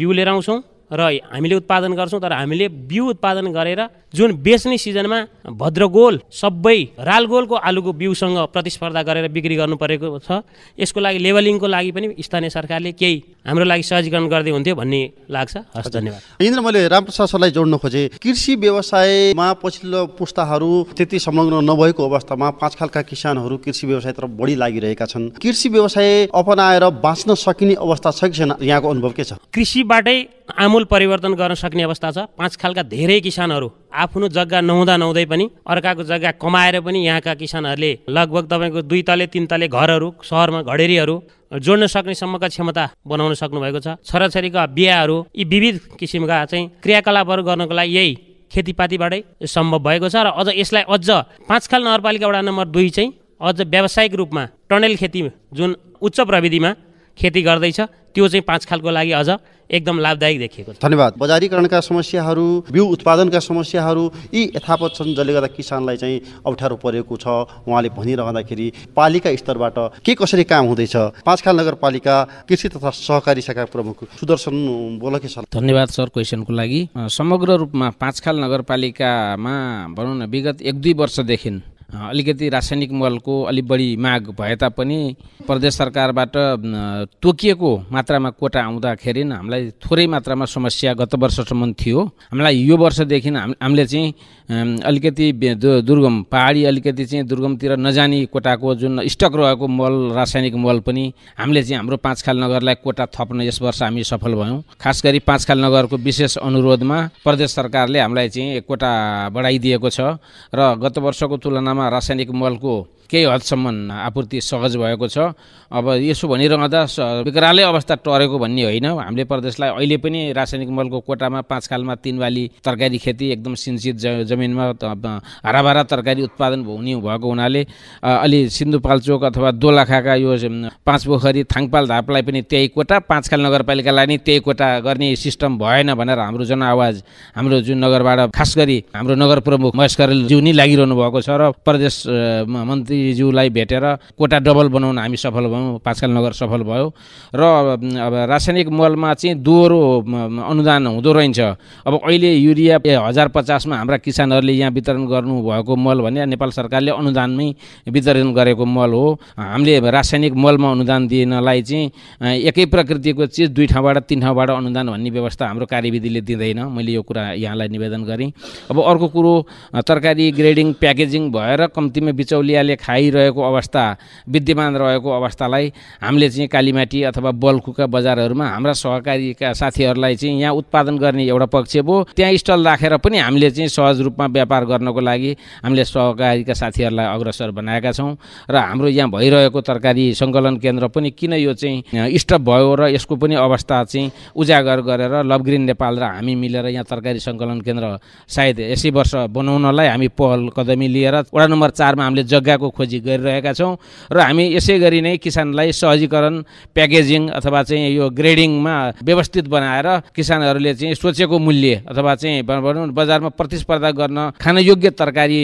बिउ लिएर आउँछौँ र हामीले उत्पादन गर्छौँ तर हामीले बिउ उत्पादन गरेर जुन बेच्ने सिजनमा भद्रगोल सबै रालगोलको आलुको बिउसँग प्रतिस्पर्धा गरेर बिक्री गर्नु परेको छ यसको लागि लेभलिङको लागि पनि स्थानीय सरकारले केही हाम्रो लागि सहजीकरण गर्दै हुन्थ्यो भन्ने लाग्छ हस् धन्यवाद यिनीहरू मैले रामप्रसाद सरलाई जोड्न खोजेँ कृषि व्यवसायमा पछिल्लो पुस्ताहरू त्यति संलग्न नभएको अवस्थामा पाँच खालका किसानहरू कृषि तर बढी लागिरहेका छन् कृषि व्यवसाय अपनाएर बाँच्न सकिने अवस्था छ कि छैन यहाँको अनुभव के छ कृषिबाटै आमो आमूल परिवर्तन गर्न सक्ने अवस्था छ पाँच खालका धेरै किसानहरू आफ्नो जग्गा नहुँदा नहुँदै पनि अर्काको जग्गा कमाएर पनि यहाँका किसानहरूले लगभग तपाईँको दुई तले तिन तले घरहरू सहरमा घडेरीहरू जोड्न सक्ने सम्मका क्षमता बनाउन सक्नुभएको छ छोराछोरीका बिहाहरू यी विविध किसिमका चाहिँ क्रियाकलापहरू गर्नको लागि यही खेतीपातीबाटै सम्भव भएको छ र अझ यसलाई अझ पाँच खाल नगरपालिका वडा नम्बर दुई चाहिँ अझ व्यावसायिक रूपमा टनेल खेती जुन उच्च प्रविधिमा खेती गर्दैछ त्यो चाहिँ पाँच खालको लागि अझ एकदम लाभदायक देखिएको छ धन्यवाद बजारीकरणका समस्याहरू बिउ उत्पादनका समस्याहरू यी यथावत छन् जसले गर्दा किसानलाई चाहिँ अप्ठ्यारो परेको छ उहाँले भनिरहँदाखेरि पालिका स्तरबाट के कसरी काम हुँदैछ पाँचखाल नगरपालिका कृषि तथा सहकारी शाखा प्रमुख सुदर्शन बोलके सर धन्यवाद सर क्वेसनको लागि समग्र रूपमा पाँचखाल नगरपालिकामा भनौँ न विगत एक दुई वर्षदेखि अलिकति रासायनिक मलको अलिक बढी माग भए तापनि प्रदेश सरकारबाट तोकिएको मात्रामा कोटा आउँदाखेरि हामीलाई थोरै मात्रामा समस्या गत वर्षसम्म थियो हामीलाई यो वर्षदेखि हामीले चाहिँ अलिकति दुर्गम पहाडी अलिकति चाहिँ दुर्गमतिर नजाने कोटाको जुन स्टक रहेको मल रासायनिक मल पनि हामीले चाहिँ हाम्रो पाँचखाल नगरलाई कोटा थप्न यस वर्ष हामी सफल भयौँ खास गरी पाँचखाल नगरको विशेष अनुरोधमा प्रदेश सरकारले हामीलाई चाहिँ कोटा बढाइदिएको छ र गत वर्षको तुलनामा रासायनिक मलको केही हदसम्म आपूर्ति सहज भएको छ अब यसो भनिरहँदा विकरालै अवस्था टरेको भन्ने होइन हामीले प्रदेशलाई अहिले पनि रासायनिक मलको कोटामा पाँच खालमा तिन बाली तरकारी खेती एकदम सिन्चित जमिनमा हराभरा तरकारी उत्पादन हुने भएको हुनाले अलि सिन्धुपाल्चोक अथवा दोलाखाका यो पाँच पोखरी थाङपाल धापलाई पनि त्यही कोटा पाँच खाल नगरपालिकालाई नै त्यही कोटा गर्ने सिस्टम भएन भनेर हाम्रो जनआवाज हाम्रो जुन नगरबाट खास गरी हाम्रो नगर प्रमुख महेश जिउ नै लागिरहनु भएको छ र प्रदेश मन्त्री शास्त्रीज्यूलाई भेटेर कोटा डबल बनाउन हामी सफल भयौँ पाँचकाल नगर सफल भयो र अब रासायनिक मलमा चाहिँ दोहोरो अनुदान हुँदो रहन्छ अब अहिले युरिया हजार पचासमा हाम्रा किसानहरूले यहाँ वितरण गर्नुभएको मल भने नेपाल सरकारले अनुदानमै वितरण गरेको मल हो हामीले रासायनिक मलमा अनुदान दिनलाई चाहिँ एकै प्रकृतिको चिज दुई ठाउँबाट तिन ठाउँबाट अनुदान भन्ने व्यवस्था हाम्रो कार्यविधिले दिँदैन मैले यो कुरा यहाँलाई निवेदन गरेँ अब अर्को कुरो तरकारी ग्रेडिङ प्याकेजिङ भएर कम्तीमा बिचौलियाले खाइरहेको अवस्था विद्यमान रहेको अवस्थालाई हामीले चाहिँ कालीमाटी अथवा बल्खुका बजारहरूमा हाम्रा सहकारीका साथीहरूलाई चाहिँ यहाँ उत्पादन गर्ने एउटा पक्ष भयो त्यहाँ स्टल राखेर पनि हामीले चाहिँ सहज रूपमा व्यापार गर्नको लागि हामीले सहकारीका साथीहरूलाई अग्रसर बनाएका छौँ र हाम्रो यहाँ भइरहेको तरकारी सङ्कलन केन्द्र पनि किन यो चाहिँ स्टप भयो र यसको पनि अवस्था चाहिँ उजागर गरेर लभ ग्रिन नेपाल र हामी मिलेर यहाँ तरकारी सङ्कलन केन्द्र सायद यसै वर्ष बनाउनलाई हामी पहल कदमी लिएर वडा नम्बर चारमा हामीले जग्गाको खोजी गरिरहेका छौँ र हामी यसै गरी नै किसानलाई सहजीकरण प्याकेजिङ अथवा चाहिँ यो ग्रेडिङमा व्यवस्थित बनाएर किसानहरूले चाहिँ सोचेको मूल्य अथवा चाहिँ भनौँ बजारमा प्रतिस्पर्धा गर्न खानयोग्य तरकारी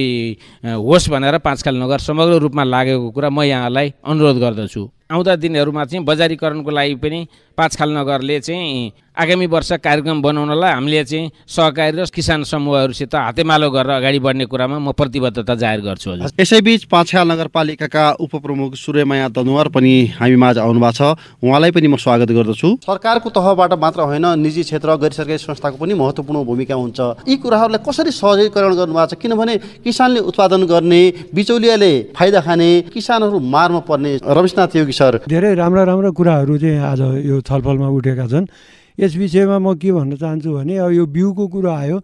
होस् भनेर पाँचखाल नगर समग्र रूपमा लागेको कुरा म यहाँलाई अनुरोध गर्दछु आउँदा दिनहरूमा चाहिँ बजारीकरणको लागि पनि पाँचखाल नगरले चाहिँ आगामी वर्ष कार्यक्रम बनाउनलाई हामीले चाहिँ सहकारी र किसान समूहहरूसित हातेमालो गरेर अगाडि बढ्ने कुरामा म प्रतिबद्धता जाहेर गर्छु यसैबीच पाँचखाल नगरपालिकाका उपप्रमुख सूर्यमाया दनुवार पनि हामी माझ आउनु भएको छ उहाँलाई पनि म स्वागत गर्दछु सरकारको तहबाट मात्र होइन निजी क्षेत्र गैर सरकारी संस्थाको पनि महत्त्वपूर्ण भूमिका हुन्छ यी कुराहरूलाई कसरी सहजीकरण गर्नुभएको छ किनभने किसानले उत्पादन गर्ने बिचौलियाले फाइदा खाने किसानहरू मारमा पर्ने रमेशनाथ योगी सर धेरै राम्रा राम्रा कुराहरू चाहिँ आज यो छलफलमा उठेका छन् यस विषयमा म के भन्न चाहन्छु भने अब यो बिउको कुरो आयो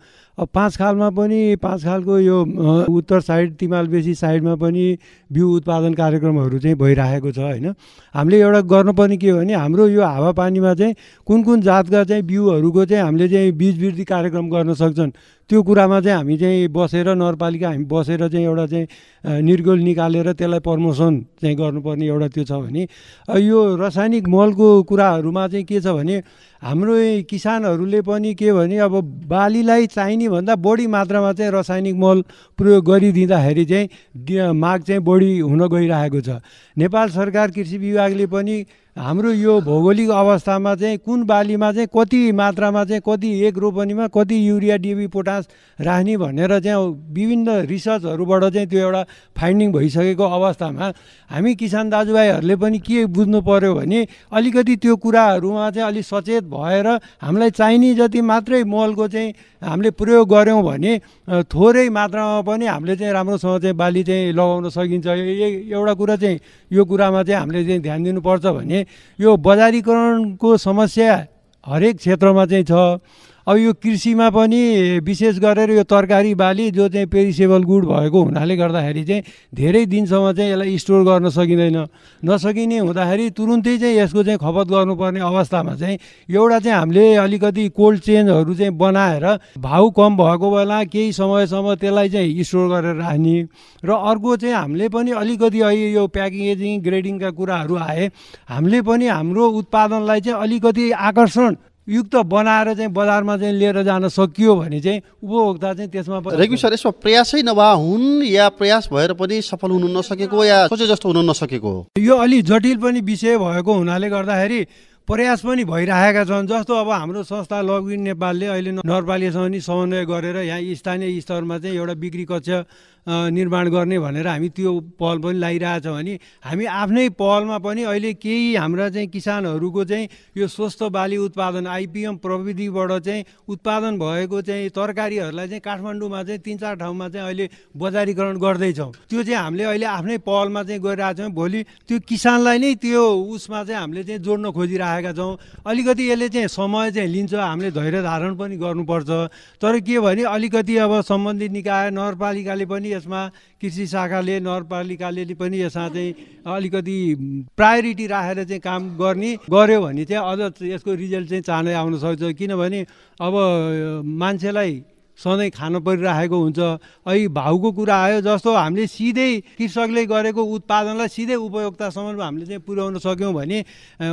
अब पाँच खालमा पनि पाँच खालको यो उत्तर साइड बेसी साइडमा पनि बिउ उत्पादन कार्यक्रमहरू चाहिँ भइरहेको छ होइन हामीले एउटा गर्नुपर्ने के हो भने हाम्रो यो हावापानीमा चाहिँ कुन कुन जातका चाहिँ बिउहरूको चाहिँ हामीले चाहिँ बीज वृद्धि कार्यक्रम गर्न सक्छन् त्यो कुरामा चाहिँ हामी चाहिँ बसेर नगरपालिका हामी बसेर चाहिँ एउटा चाहिँ निर्गोल निकालेर त्यसलाई प्रमोसन चाहिँ गर्नुपर्ने एउटा त्यो छ भने यो रासायनिक मलको कुराहरूमा चाहिँ के छ भने हाम्रो किसानहरूले पनि के भने अब बालीलाई चाहिने भन्दा बढी मात्रामा चाहिँ रासायनिक मल प्रयोग गरिदिँदाखेरि चाहिँ माग चाहिँ बढी हुन गइरहेको छ नेपाल सरकार कृषि विभागले पनि हाम्रो यो भौगोलिक अवस्थामा चाहिँ कुन बालीमा चाहिँ कति मात्रामा चाहिँ कति एक रोपनीमा कति युरिया डिबी पोटास राख्ने भनेर चाहिँ विभिन्न रिसर्चहरूबाट चाहिँ त्यो एउटा फाइन्डिङ भइसकेको अवस्थामा हामी किसान दाजुभाइहरूले पनि के बुझ्नु पऱ्यो भने अलिकति त्यो कुराहरूमा चाहिँ अलिक सचेत भएर हामीलाई चाहिने जति मात्रै मलको चाहिँ हामीले प्रयोग गऱ्यौँ भने थोरै मात्रामा पनि हामीले चाहिँ राम्रोसँग चाहिँ बाली चाहिँ लगाउन सकिन्छ एउटा कुरा चाहिँ यो कुरामा चाहिँ हामीले चाहिँ ध्यान दिनुपर्छ भने यो बजारीकरणको समस्या हरेक क्षेत्रमा चाहिँ छ अब यो कृषिमा पनि विशेष गरेर यो तरकारी बाली जो चाहिँ पेरिसेबल गुड भएको हुनाले गर्दाखेरि चाहिँ धेरै दिनसम्म चाहिँ यसलाई स्टोर गर्न सकिँदैन नसकिने हुँदाखेरि तुरुन्तै चाहिँ यसको चाहिँ खपत गर्नुपर्ने अवस्थामा चाहिँ एउटा चाहिँ हामीले अलिकति कोल्ड चेन्जहरू चाहिँ बनाएर भाउ कम भएको बेला केही समयसम्म त्यसलाई चाहिँ स्टोर गरेर राख्ने र अर्को चाहिँ हामीले पनि अलिकति अहिले यो प्याकेजिङ ग्रेडिङका कुराहरू आए हामीले पनि हाम्रो उत्पादनलाई चाहिँ अलिकति आकर्षण युक्त बनाएर चाहिँ बजारमा चाहिँ लिएर जान सकियो भने चाहिँ उपभोक्ता चाहिँ त्यसमा रेग्मी सर यसमा प्रयासै नभए हुन् या प्रयास भएर पनि सफल हुनु नसकेको या सोचे जस्तो हुन नसकेको यो अलि जटिल पनि विषय भएको हुनाले गर्दाखेरि प्रयास पनि भइरहेका छन् जस्तो अब हाम्रो संस्था लगइन नेपालले अहिले नगरपालिकासँग नि समन्वय गरेर यहाँ स्थानीय स्तरमा चाहिँ एउटा बिक्री कक्ष निर्माण गर्ने भनेर हामी त्यो पहल पनि लगाइरहेछौँ भने हामी आफ्नै पहलमा पनि अहिले केही हाम्रा चाहिँ किसानहरूको चाहिँ यो स्वस्थ बाली उत्पादन आइपिएम प्रविधिबाट चाहिँ उत्पादन भएको चाहिँ तरकारीहरूलाई चाहिँ काठमाडौँमा चाहिँ तिन चार ठाउँमा चाहिँ अहिले बजारीकरण गर्दैछौँ त्यो चाहिँ हामीले अहिले आफ्नै पहलमा चाहिँ गरिरहेछौँ भोलि त्यो किसानलाई नै त्यो उसमा चाहिँ हामीले चाहिँ जोड्न खोजिरहेको पाएका छौँ अलिकति यसले चाहिँ समय चाहिँ लिन्छ हामीले धैर्य धारण पनि गर्नुपर्छ तर के भने अलिकति अब सम्बन्धित निकाय नगरपालिकाले पनि यसमा कृषि शाखाले नगरपालिकाले पनि यसमा चाहिँ अलिकति प्रायोरिटी राखेर चाहिँ काम गर्ने गर्यो भने चाहिँ अझ यसको रिजल्ट चाहिँ चाँडै आउन सक्छ किनभने अब मान्छेलाई सधैँ खान परिरहेको हुन्छ अहिले भाउको कुरा आयो जस्तो हामीले सिधै कृषकले गरेको उत्पादनलाई सिधै उपभोक्तासम्म हामीले चाहिँ पुर्याउन सक्यौँ भने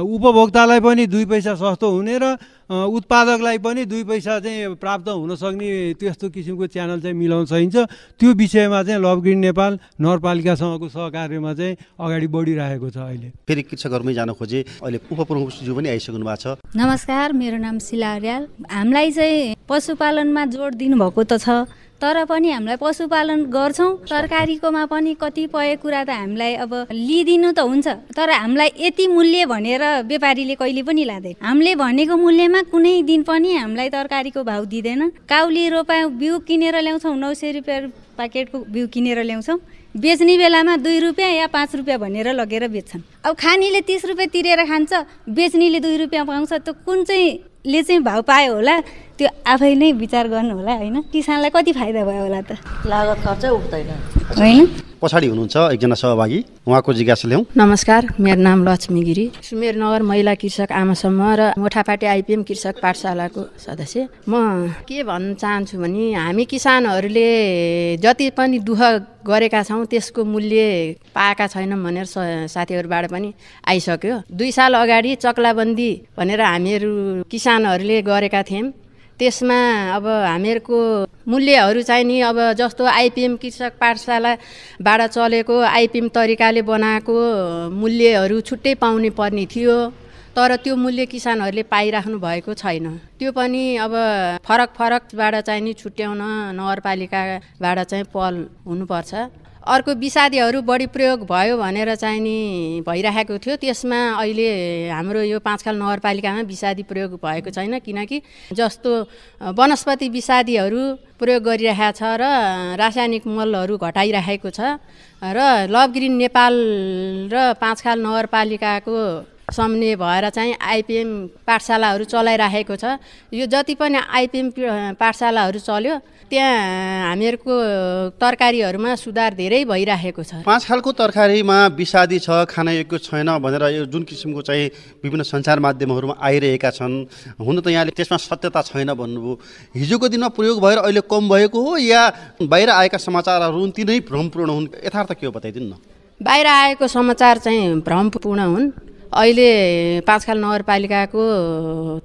उपभोक्तालाई पनि दुई पैसा सस्तो हुने र उत्पादकलाई पनि दुई पैसा चाहिँ प्राप्त हुन सक्ने त्यस्तो किसिमको च्यानल चाहिँ मिलाउन सकिन्छ त्यो विषयमा चाहिँ लभग्रिन नेपाल नगरपालिकासँगको सहकार्यमा चाहिँ अगाडि बढिरहेको छ अहिले फेरि कृषकहरूमै जान खोजे अहिले उप पनि आइसक्नु भएको छ नमस्कार मेरो नाम शिला अर्याल हामीलाई चाहिँ पशुपालनमा जोड दिनुभएको त छ तर पनि हामीलाई पशुपालन गर्छौँ तरकारीकोमा पनि कतिपय कुरा त हामीलाई अब लिइदिनु त हुन्छ तर हामीलाई यति मूल्य भनेर व्यापारीले कहिले पनि लाँदैन हामीले भनेको मूल्यमा कुनै दिन पनि हामीलाई तरकारीको भाउ दिँदैन काउली रोपा बिउ किनेर ल्याउँछौँ नौ सय रुपियाँ प्याकेटको बिउ किनेर ल्याउँछौँ बेच्ने बेलामा दुई रुपियाँ या पाँच रुपियाँ भनेर लगेर बेच्छन् अब खानेले तिस रुपियाँ तिरेर खान्छ बेच्नेले दुई रुपियाँ पाउँछ त कुन चाहिँ ले चाहिँ भाउ पायो होला त्यो आफै नै विचार गर्नु होला होइन किसानलाई कति फाइदा भयो होला त लागत खर्च उठ्दैन होइन पछाडि हुनुहुन्छ एकजना सहभागी उहाँको जिज्ञासा ल्याउँ नमस्कार मेरो नाम लक्ष्मी गिरी सुमेर नगर महिला कृषक आमा समूह र मोठापाटी आइपिएम कृषक पाठशालाको सदस्य म के भन्न चाहन्छु भने हामी किसानहरूले जति पनि दुःख गरेका छौँ त्यसको मूल्य पाएका छैनौँ भनेर साथीहरूबाट पनि आइसक्यो दुई साल अगाडि चक्लाबन्दी भनेर हामीहरू किसानहरूले गरेका थियौँ त्यसमा अब हामीहरूको मूल्यहरू चाहिँ नि अब जस्तो आइपिएम कृषक पाठशालाबाट चलेको आइपिएम तरिकाले बनाएको मूल्यहरू छुट्टै पाउने पर्ने थियो तर त्यो मूल्य किसानहरूले पाइराख्नु भएको छैन त्यो पनि अब फरक फरकबाट चाहिँ नि छुट्याउन नगरपालिकाबाट चाहिँ पहल हुनुपर्छ अर्को विषादीहरू बढी प्रयोग भयो भनेर चाहिँ नि भइराखेको थियो त्यसमा अहिले हाम्रो यो पाँचखाल नगरपालिकामा विषादी प्रयोग भएको छैन किनकि जस्तो वनस्पति विषादीहरू प्रयोग गरिरहेको छ र रासायनिक मलहरू घटाइराखेको छ र लभ ग्रिन नेपाल र पाँचखाल नगरपालिकाको सामने भएर चाहिँ आइपिएम पाठशालाहरू चलाइराखेको छ यो जति पनि आइपिएम पाठशालाहरू चल्यो त्यहाँ हामीहरूको तरकारीहरूमा सुधार धेरै भइराखेको छ पाँच खालको तरकारीमा विषादी छ योग्य छैन भनेर यो जुन किसिमको चाहिँ विभिन्न सञ्चार माध्यमहरूमा आइरहेका छन् हुन त यहाँले त्यसमा सत्यता छैन भन्नुभयो हिजोको दिनमा प्रयोग भएर अहिले कम भएको हो या बाहिर आएका समाचारहरू हुन् तिनै भ्रमपूर्ण हुन् यथार्थ के हो बताइदिनु न बाहिर आएको समाचार चाहिँ भ्रमपूर्ण हुन् अहिले पाँचखाल नगरपालिकाको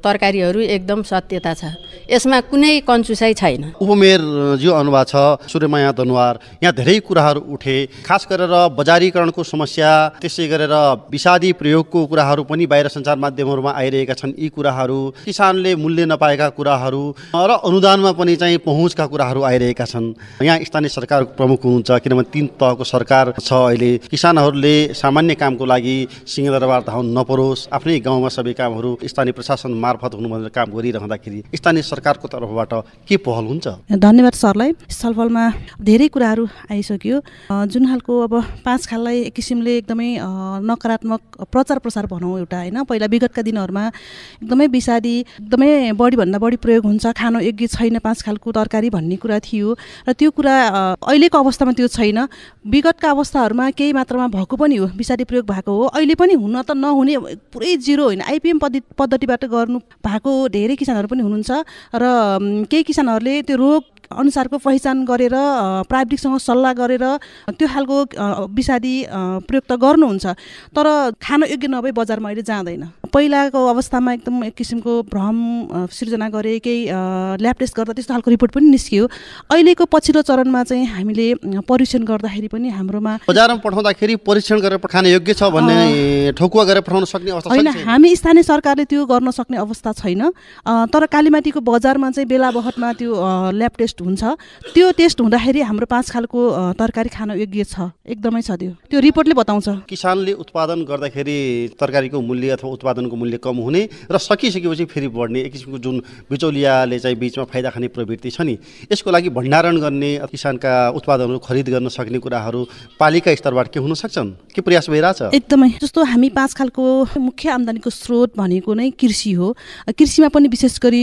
तरकारीहरू एकदम सत्यता छ यसमा कुनै कन्चुसाइ छैन उपमेयर जो अनुभव छ सूर्यमाया दनुवार यहाँ धेरै कुराहरू उठे खास गरेर बजारीकरणको समस्या त्यसै गरेर विषादी प्रयोगको कुराहरू पनि बाहिर सञ्चार माध्यमहरूमा आइरहेका छन् यी कुराहरू किसानले मूल्य नपाएका कुराहरू र अनुदानमा पनि चाहिँ पहुँचका कुराहरू आइरहेका छन् यहाँ स्थानीय सरकार प्रमुख हुनुहुन्छ किनभने तिन तहको सरकार छ अहिले किसानहरूले सामान्य कामको लागि सिंहदरबार धाउन नपरोस् आफ्नै गाउँमा सबै कामहरू स्थानीय प्रशासन मार्फत हुनु भनेर काम गरिरहँदाखेरि स्थानीय सरकारको तर्फबाट के पहल हुन्छ धन्यवाद सरलाई छलफलमा धेरै कुराहरू आइसक्यो जुन खालको अब पाँच खाललाई एक किसिमले एकदमै नकारात्मक प्रचार प्रसार भनौँ एउटा होइन पहिला विगतका दिनहरूमा एकदमै विषादी एकदमै बढीभन्दा बढी प्रयोग हुन्छ खानु योग्य छैन पाँच खालको तरकारी भन्ने कुरा थियो र त्यो कुरा अहिलेको अवस्थामा त्यो छैन विगतका अवस्थाहरूमा केही मात्रामा भएको पनि हो विषादी प्रयोग भएको हो अहिले पनि हुन त नहुने पुरै जिरो होइन आइपिएम पद्धति पद्धतिबाट गर्नु भएको धेरै किसानहरू पनि हुनुहुन्छ र केही किसानहरूले त्यो रोग अनुसारको पहिचान गरेर प्राविधिकसँग सल्लाह गरेर त्यो खालको विषादी प्रयोग त गर्नुहुन्छ तर खान योग्य नभई बजारमा अहिले जाँदैन पहिलाको अवस्थामा एकदम एक किसिमको भ्रम सिर्जना गरे केही ल्याब टेस्ट गर्दा त्यस्तो खालको रिपोर्ट पनि निस्कियो अहिलेको पछिल्लो चरणमा चाहिँ हामीले परीक्षण गर्दाखेरि पनि हाम्रोमा बजारमा पठाउँदाखेरि परीक्षण गरेर खान योग्य छ भन्ने ठोकुवा गरेर पठाउन सक्ने अवस्था होइन हामी स्थानीय सरकारले त्यो गर्न सक्ने अवस्था छैन तर कालीमाटीको बजारमा चाहिँ बेला बहतमा त्यो ल्याब टेस्ट हुन्छ त्यो टेस्ट हुँदाखेरि हाम्रो पाँच खालको तरकारी खान योग्य छ एकदमै छ त्यो त्यो रिपोर्टले बताउँछ किसानले उत्पादन गर्दाखेरि तरकारीको मूल्य अथवा उत्पादनको मूल्य कम हुने र सकिसकेपछि फेरि बढ्ने एक किसिमको जुन बिचौलियाले चाहिँ बिचमा फाइदा खाने प्रवृत्ति छ नि यसको लागि भण्डारण गर्ने किसानका उत्पादनहरू खरिद गर्न सक्ने कुराहरू पालिका स्तरबाट के हुन सक्छन् के प्रयास भइरहेछ एकदमै जस्तो हामी पाँच खालको मुख्य आम्दानीको स्रोत भनेको नै कृषि हो कृषिमा पनि विशेष गरी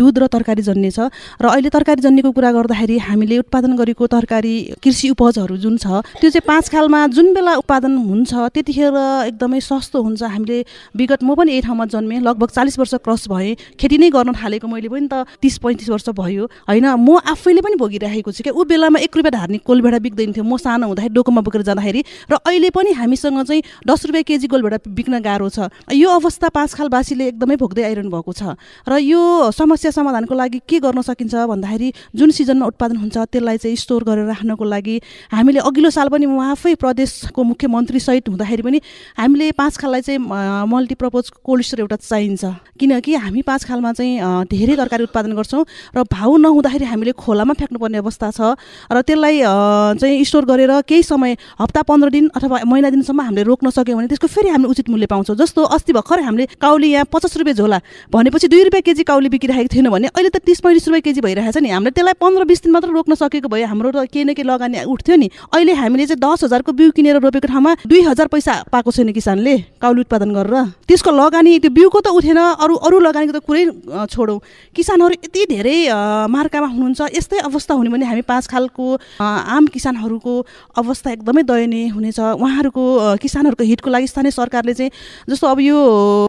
दुध र तरकारी जन्ने छ र अहिले तरकारी जन्नेको कुरा गर्दाखेरि हामीले उत्पादन गरेको तरकारी कृषि उपजहरू जुन छ त्यो चाहिँ पाँच खालमा जुन बेला उत्पादन हुन्छ त्यतिखेर एकदमै सस्तो हुन्छ हामीले विगत म पनि यही ठाउँमा जन्मेँ लगभग चालिस वर्ष क्रस भएँ खेती नै गर्न थालेको मैले पनि त तिस पैँतिस वर्ष भयो होइन म आफैले पनि भोगिरहेको छु क्या ऊ बेलामा एक रुपियाँ धार्ने कोलभेडा बिक्दैन थियो म सानो हुँदाखेरि डोकोमा बोकेर जाँदाखेरि र अहिले पनि हामीसँग चाहिँ दस रुपियाँ केजी कोलभेडा बिक्न गाह्रो छ यो अवस्था पाँच खालवासीले एकदमै भोग्दै आइरहनु भएको छ र यो समस्या समाधानको लागि के गर्न सकिन्छ भन्दाखेरि जुन सिजनमा उत्पादन हुन्छ त्यसलाई चाहिँ स्टोर गरेर राख्नको लागि हामीले अघिल्लो साल पनि म आफै प्रदेशको मुख्यमन्त्रीसहित हुँदाखेरि पनि हामीले पाँच खाललाई चाहिँ मल्टिप्रपोज कोल्ड स्टोर एउटा चाहिन्छ किनकि हामी पाँच खालमा चाहिँ धेरै तरकारी उत्पादन गर्छौँ र भाउ नहुँदाखेरि हामीले खोलामा फ्याँक्नुपर्ने अवस्था छ र त्यसलाई चाहिँ स्टोर गरेर केही समय हप्ता पन्ध्र दिन अथवा महिना दिनसम्म हामीले रोक्न सक्यौँ भने त्यसको फेरि हामीले उचित मूल्य पाउँछौँ जस्तो अस्ति भर्खर हामीले काउली यहाँ पचास रुपियाँ झोला भनेपछि दुई रुपियाँ केजी काउली बिकिरहेको थिएन भने अहिले त तिस पैँतिस रुपियाँ केजी भइरहेको छ नि हामीले त्यसलाई पन्ध्र बिस दिन मात्र रोक्न सकेको भयो हाम्रो त केही न केही लगानी उठ्थ्यो नि अहिले हामीले चाहिँ दस हजारको बिउ किनेर रोपेको ठाउँमा दुई हजार पैसा पाएको छैन किसानले काउली उत्पादन गरेर त्यसको लगानी त्यो बिउको त उठेन अरू अरू लगानीको त कुरै छोडौँ किसानहरू यति धेरै मार्कामा हुनुहुन्छ यस्तै अवस्था हुने भने हामी पाँच खालको आम किसानहरूको अवस्था एकदमै दयनीय हुनेछ उहाँहरूको किसानहरूको हितको लागि स्थानीय सरकारले चाहिँ जस्तो अब यो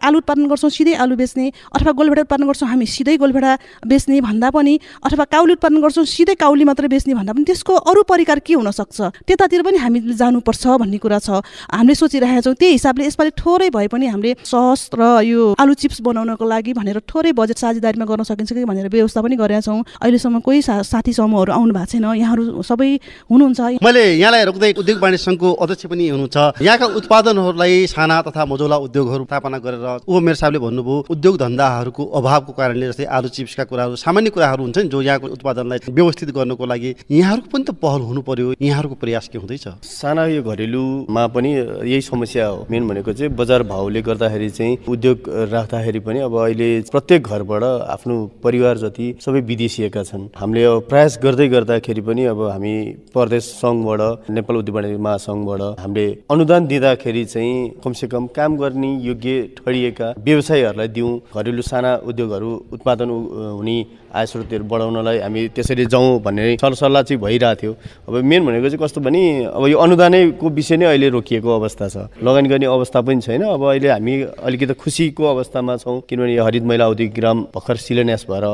आलु उत्पादन गर्छौँ सिधै आलु बेच्ने अथवा गोलभेडा उत्पादन गर्छौँ हामी सिधै गोलभेडा बेच्ने भन्दा पनि अथवा काउली उत्पादन गर्छौँ सिधै काउली मात्रै बेच्ने भन्दा पनि त्यसको अरू परिकार के हुनसक्छ त्यतातिर पनि हामीले जानुपर्छ भन्ने कुरा छ हामीले सोचिरहेका छौँ त्यही हिसाबले यसपालि थोरै भए पनि हामीले सस र यो आलु चिप्स बनाउनको लागि भनेर थोरै बजेट साझेदारीमा गर्न सकिन्छ कि भनेर व्यवस्था पनि गरेका छौँ अहिलेसम्म कोही साथी समूहहरू आउनु भएको छैन यहाँहरू सबै हुनुहुन्छ मैले यहाँलाई रोक्दै उद्योग वाणिज्य सङ्घको अध्यक्ष पनि हुनुहुन्छ यहाँका उत्पादनहरूलाई साना तथा मजौला उद्योगहरू स्थापना गरेर मेरो साहबले भन्नुभयो उद्योग धन्दाहरूको अभावको कारणले जस्तै आलु चिप्सका कुराहरू सामान्य कुराहरू हुन्छ जो यहाँको उत्पादनलाई व्यवस्थित गर्नको लागि यहाँहरूको पनि त पहल हुनु पर्यो यहाँहरूको प्रयास के हुँदैछ साना यो घरेलुमा पनि यही समस्या हो मेन भनेको चाहिँ बजार भावले गर्दाखेरि चाहिँ उद्योग राख्दाखेरि पनि अब अहिले प्रत्येक घरबाट आफ्नो परिवार जति सबै विदेशिएका छन् हामीले अब प्रयास गर्दै गर्दाखेरि पनि अब हामी प्रदेश सङ्घबाट नेपाल उद्योग वाणिज्य महासङ्घबाट हामीले अनुदान दिँदाखेरि चाहिँ कमसेकम काम गर्ने योग्य ठडिएका व्यवसायीहरूलाई दिउँ घरेलु साना उद्योगहरू उत्पादन हुने आय बढाउनलाई हामी त्यसरी जाउँ भन्ने सरसल्लाह चाहिँ भइरहेको थियो अब मेन भनेको चाहिँ कस्तो भने अब यो अनुदानैको विषय नै अहिले रोकिएको अवस्था छ लगानी गर्ने अवस्था पनि छैन अब अहिले हामी अलिकति खुसीको अवस्थामा छौँ किनभने हरित महिला औद्योगिक ग्राम भर्खर शिलान्यास भएर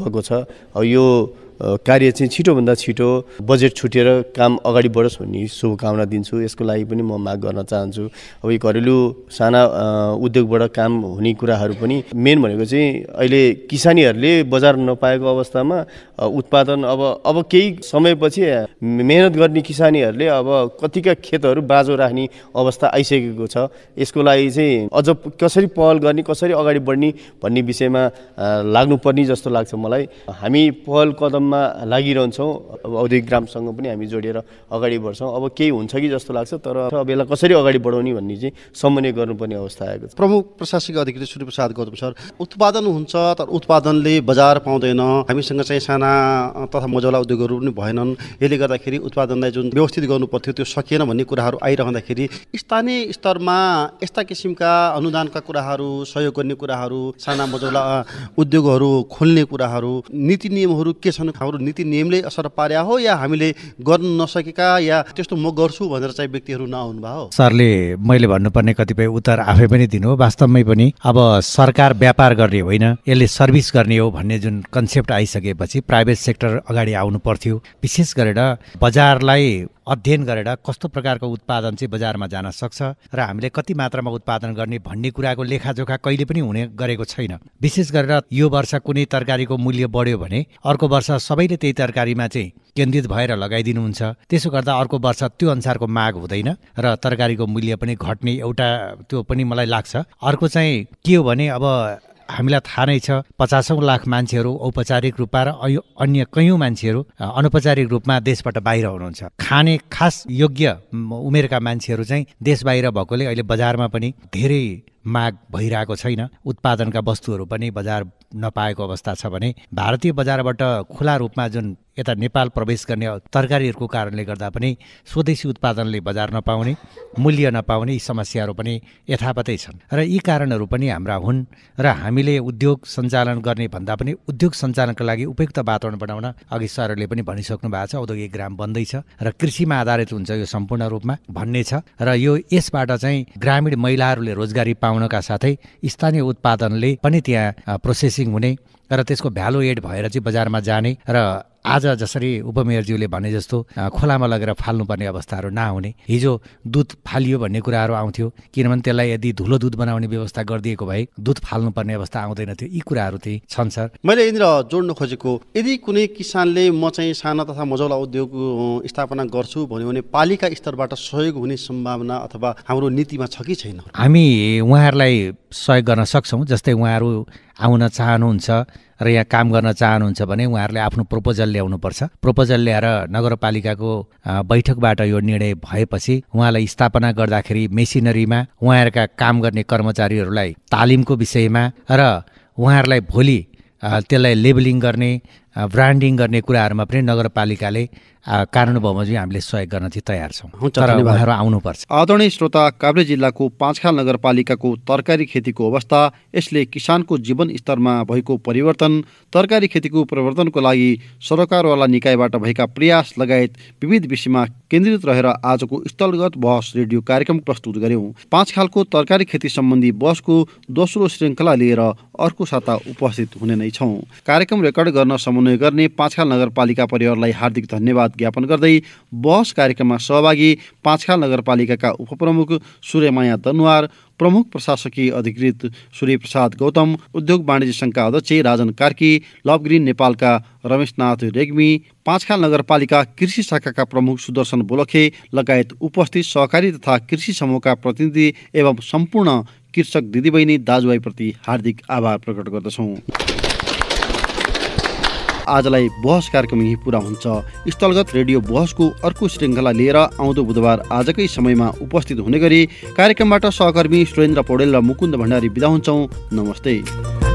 गएको छ अब यो कार्य चाहिँ छिटोभन्दा छिटो बजेट छुटेर काम अगाडि बढोस् भन्ने शुभकामना दिन्छु यसको लागि पनि म माग गर्न चाहन्छु अब यो घरेलु साना उद्योगबाट काम हुने कुराहरू पनि मेन भनेको चाहिँ अहिले किसानीहरूले बजार नपाएको अवस्थामा उत्पादन अब अब केही समयपछि मेहनत गर्ने किसानीहरूले अब कतिका खेतहरू बाँझो राख्ने अवस्था आइसकेको छ यसको लागि चाहिँ अझ कसरी पहल गर्ने कसरी अगाडि बढ्ने भन्ने विषयमा लाग्नुपर्ने जस्तो लाग्छ मलाई हामी पहल कदम काममा लागिरहन्छौँ अब औद्योगिक ग्रामसँग पनि हामी जोडेर अगाडि बढ्छौँ अब केही हुन्छ कि जस्तो लाग्छ तर अब यसलाई कसरी अगाडि बढाउने भन्ने चाहिँ समन्वय गर्नुपर्ने अवस्था आएको छ प्रमुख प्रशासनिक अधिकृत सूर्यप्रसाद गौतम सर उत्पादन हुन्छ तर उत्पादनले बजार पाउँदैन हामीसँग चाहिँ साना तथा मजौला उद्योगहरू पनि भएनन् यसले गर्दाखेरि उत्पादनलाई जुन व्यवस्थित गर्नु पर्थ्यो त्यो सकिएन भन्ने कुराहरू आइरहँदाखेरि स्थानीय स्तरमा यस्ता किसिमका अनुदानका कुराहरू सहयोग गर्ने कुराहरू साना मजौला उद्योगहरू खोल्ने कुराहरू नीति नियमहरू के छन् हाम्रो नीति नियमले असर पार्या हो या हामीले गर्न नसकेका या त्यस्तो म गर्छु भनेर चाहिँ व्यक्तिहरू नआउनु भयो सरले मैले भन्नुपर्ने कतिपय उत्तर आफै पनि दिनु हो वास्तवमै पनि अब सरकार व्यापार गर्ने होइन यसले सर्भिस गर्ने हो भन्ने जुन कन्सेप्ट आइसकेपछि प्राइभेट सेक्टर अगाडि आउनु पर्थ्यो विशेष गरेर बजारलाई अध्ययन गरेर कस्तो प्रकारको उत्पादन चाहिँ बजारमा जान सक्छ र हामीले कति मात्रामा उत्पादन गर्ने भन्ने कुराको लेखाजोखा कहिले पनि हुने गरेको छैन विशेष गरेर यो वर्ष कुनै तरकारीको मूल्य बढ्यो भने अर्को वर्ष सबैले त्यही तरकारीमा चाहिँ केन्द्रित भएर लगाइदिनुहुन्छ त्यसो गर्दा अर्को वर्ष त्यो अनुसारको माग हुँदैन र तरकारीको मूल्य पनि घट्ने एउटा त्यो पनि मलाई लाग्छ अर्को चाहिँ के हो भने अब हामीलाई थाहा नै छ पचासौँ लाख मान्छेहरू औपचारिक रूपमा र अन्य कैयौँ मान्छेहरू अनौपचारिक रूपमा देशबाट बाहिर हुनुहुन्छ खाने खास योग्य उमेरका मान्छेहरू चाहिँ देश बाहिर भएकोले अहिले बजारमा पनि धेरै माग भइरहेको छैन उत्पादनका वस्तुहरू पनि बजार नपाएको अवस्था छ भने भारतीय बजारबाट खुला रूपमा जुन यता नेपाल प्रवेश गर्ने तरकारीहरूको कारणले गर्दा पनि स्वदेशी उत्पादनले बजार नपाउने मूल्य नपाउने यी समस्याहरू पनि यथावतै छन् र यी कारणहरू पनि हाम्रा हुन् र हामीले उद्योग सञ्चालन गर्ने भन्दा पनि उद्योग सञ्चालनका लागि उपयुक्त वातावरण बनाउन अघि सरहरूले पनि भनिसक्नु भएको छ औद्योगिक ग्राम बन्दैछ र कृषिमा आधारित हुन्छ यो सम्पूर्ण रूपमा भन्ने छ र यो यसबाट चाहिँ ग्रामीण महिलाहरूले रोजगारी पाउनका साथै स्थानीय उत्पादनले पनि त्यहाँ प्रोसेसिङ हुने र त्यसको भ्यालु एड भएर चाहिँ बजारमा जाने र आज जसरी उपमेयरज्यूले भने जस्तो खोलामा लगेर फाल्नुपर्ने अवस्थाहरू नहुने हिजो दुध फालियो भन्ने कुराहरू आउँथ्यो किनभने त्यसलाई यदि धुलो दुध बनाउने व्यवस्था गरिदिएको भए दुध फाल्नुपर्ने अवस्था आउँदैन थियो यी कुराहरू चाहिँ छन् सर मैले यहाँनिर जोड्न खोजेको यदि कुनै किसानले म चाहिँ साना तथा मजौला उद्योग स्थापना गर्छु भन्यो भने पालिका स्तरबाट सहयोग हुने सम्भावना अथवा हाम्रो नीतिमा छ कि छैन हामी उहाँहरूलाई सहयोग गर्न सक्छौँ जस्तै उहाँहरू आउन चाहनुहुन्छ र यहाँ काम गर्न चाहनुहुन्छ भने उहाँहरूले आफ्नो प्रपोजल ल्याउनुपर्छ प्रपोजल ल्याएर नगरपालिकाको बैठकबाट यो निर्णय भएपछि उहाँलाई स्थापना गर्दाखेरि मेसिनरीमा उहाँहरूका काम गर्ने कर्मचारीहरूलाई तालिमको विषयमा र उहाँहरूलाई भोलि त्यसलाई लेबलिङ गर्ने ब्रान्डिङ गर्ने कुराहरूमा पनि नगरपालिकाले कारण हामीले सहयोग गर्न चाहिँ तयार छौँ उहाँहरू आउनुपर्छ आदरणीय श्रोता काभ्रे जिल्लाको पाँचखाल नगरपालिकाको तरकारी खेतीको अवस्था यसले किसानको जीवन स्तरमा भएको परिवर्तन तरकारी खेतीको परिवर्तनको लागि सरकारवाला निकायबाट भएका प्रयास लगायत विविध विषयमा केन्द्रित रहेर आजको स्थलगत बहस रेडियो कार्यक्रम प्रस्तुत गर्यौँ पाँचखालको तरकारी खेती सम्बन्धी बहसको दोस्रो श्रृङ्खला लिएर अर्को साता उपस्थित हुने नै छौँ कार्यक्रम रेकर्ड गर्न सम्बन्ध समन्वय गर्ने पाँचखाल नगरपालिका परिवारलाई हार्दिक धन्यवाद ज्ञापन गर्दै बहस कार्यक्रममा सहभागी पाँचखाल नगरपालिकाका उपप्रमुख सूर्यमाया दनुवार प्रमुख प्रशासकीय अधिकृत सूर्यप्रसाद गौतम उद्योग वाणिज्य सङ्घका अध्यक्ष राजन कार्की लभ ग्रिन नेपालका रमेशनाथ रेग्मी पाँचखाल नगरपालिका कृषि शाखाका प्रमुख सुदर्शन बोलखे लगायत उपस्थित सहकारी तथा कृषि समूहका प्रतिनिधि एवं सम्पूर्ण कृषक दिदीबहिनी दाजुभाइप्रति हार्दिक आभार प्रकट गर्दछौँ आजलाई बहस कार्यक्रम यहीँ पुरा हुन्छ स्थलगत रेडियो बहसको अर्को श्रृङ्खला लिएर आउँदो बुधबार आजकै समयमा उपस्थित हुने गरी कार्यक्रमबाट सहकर्मी सुरेन्द्र पौडेल र मुकुन्द भण्डारी बिदा हुन्छौँ नमस्ते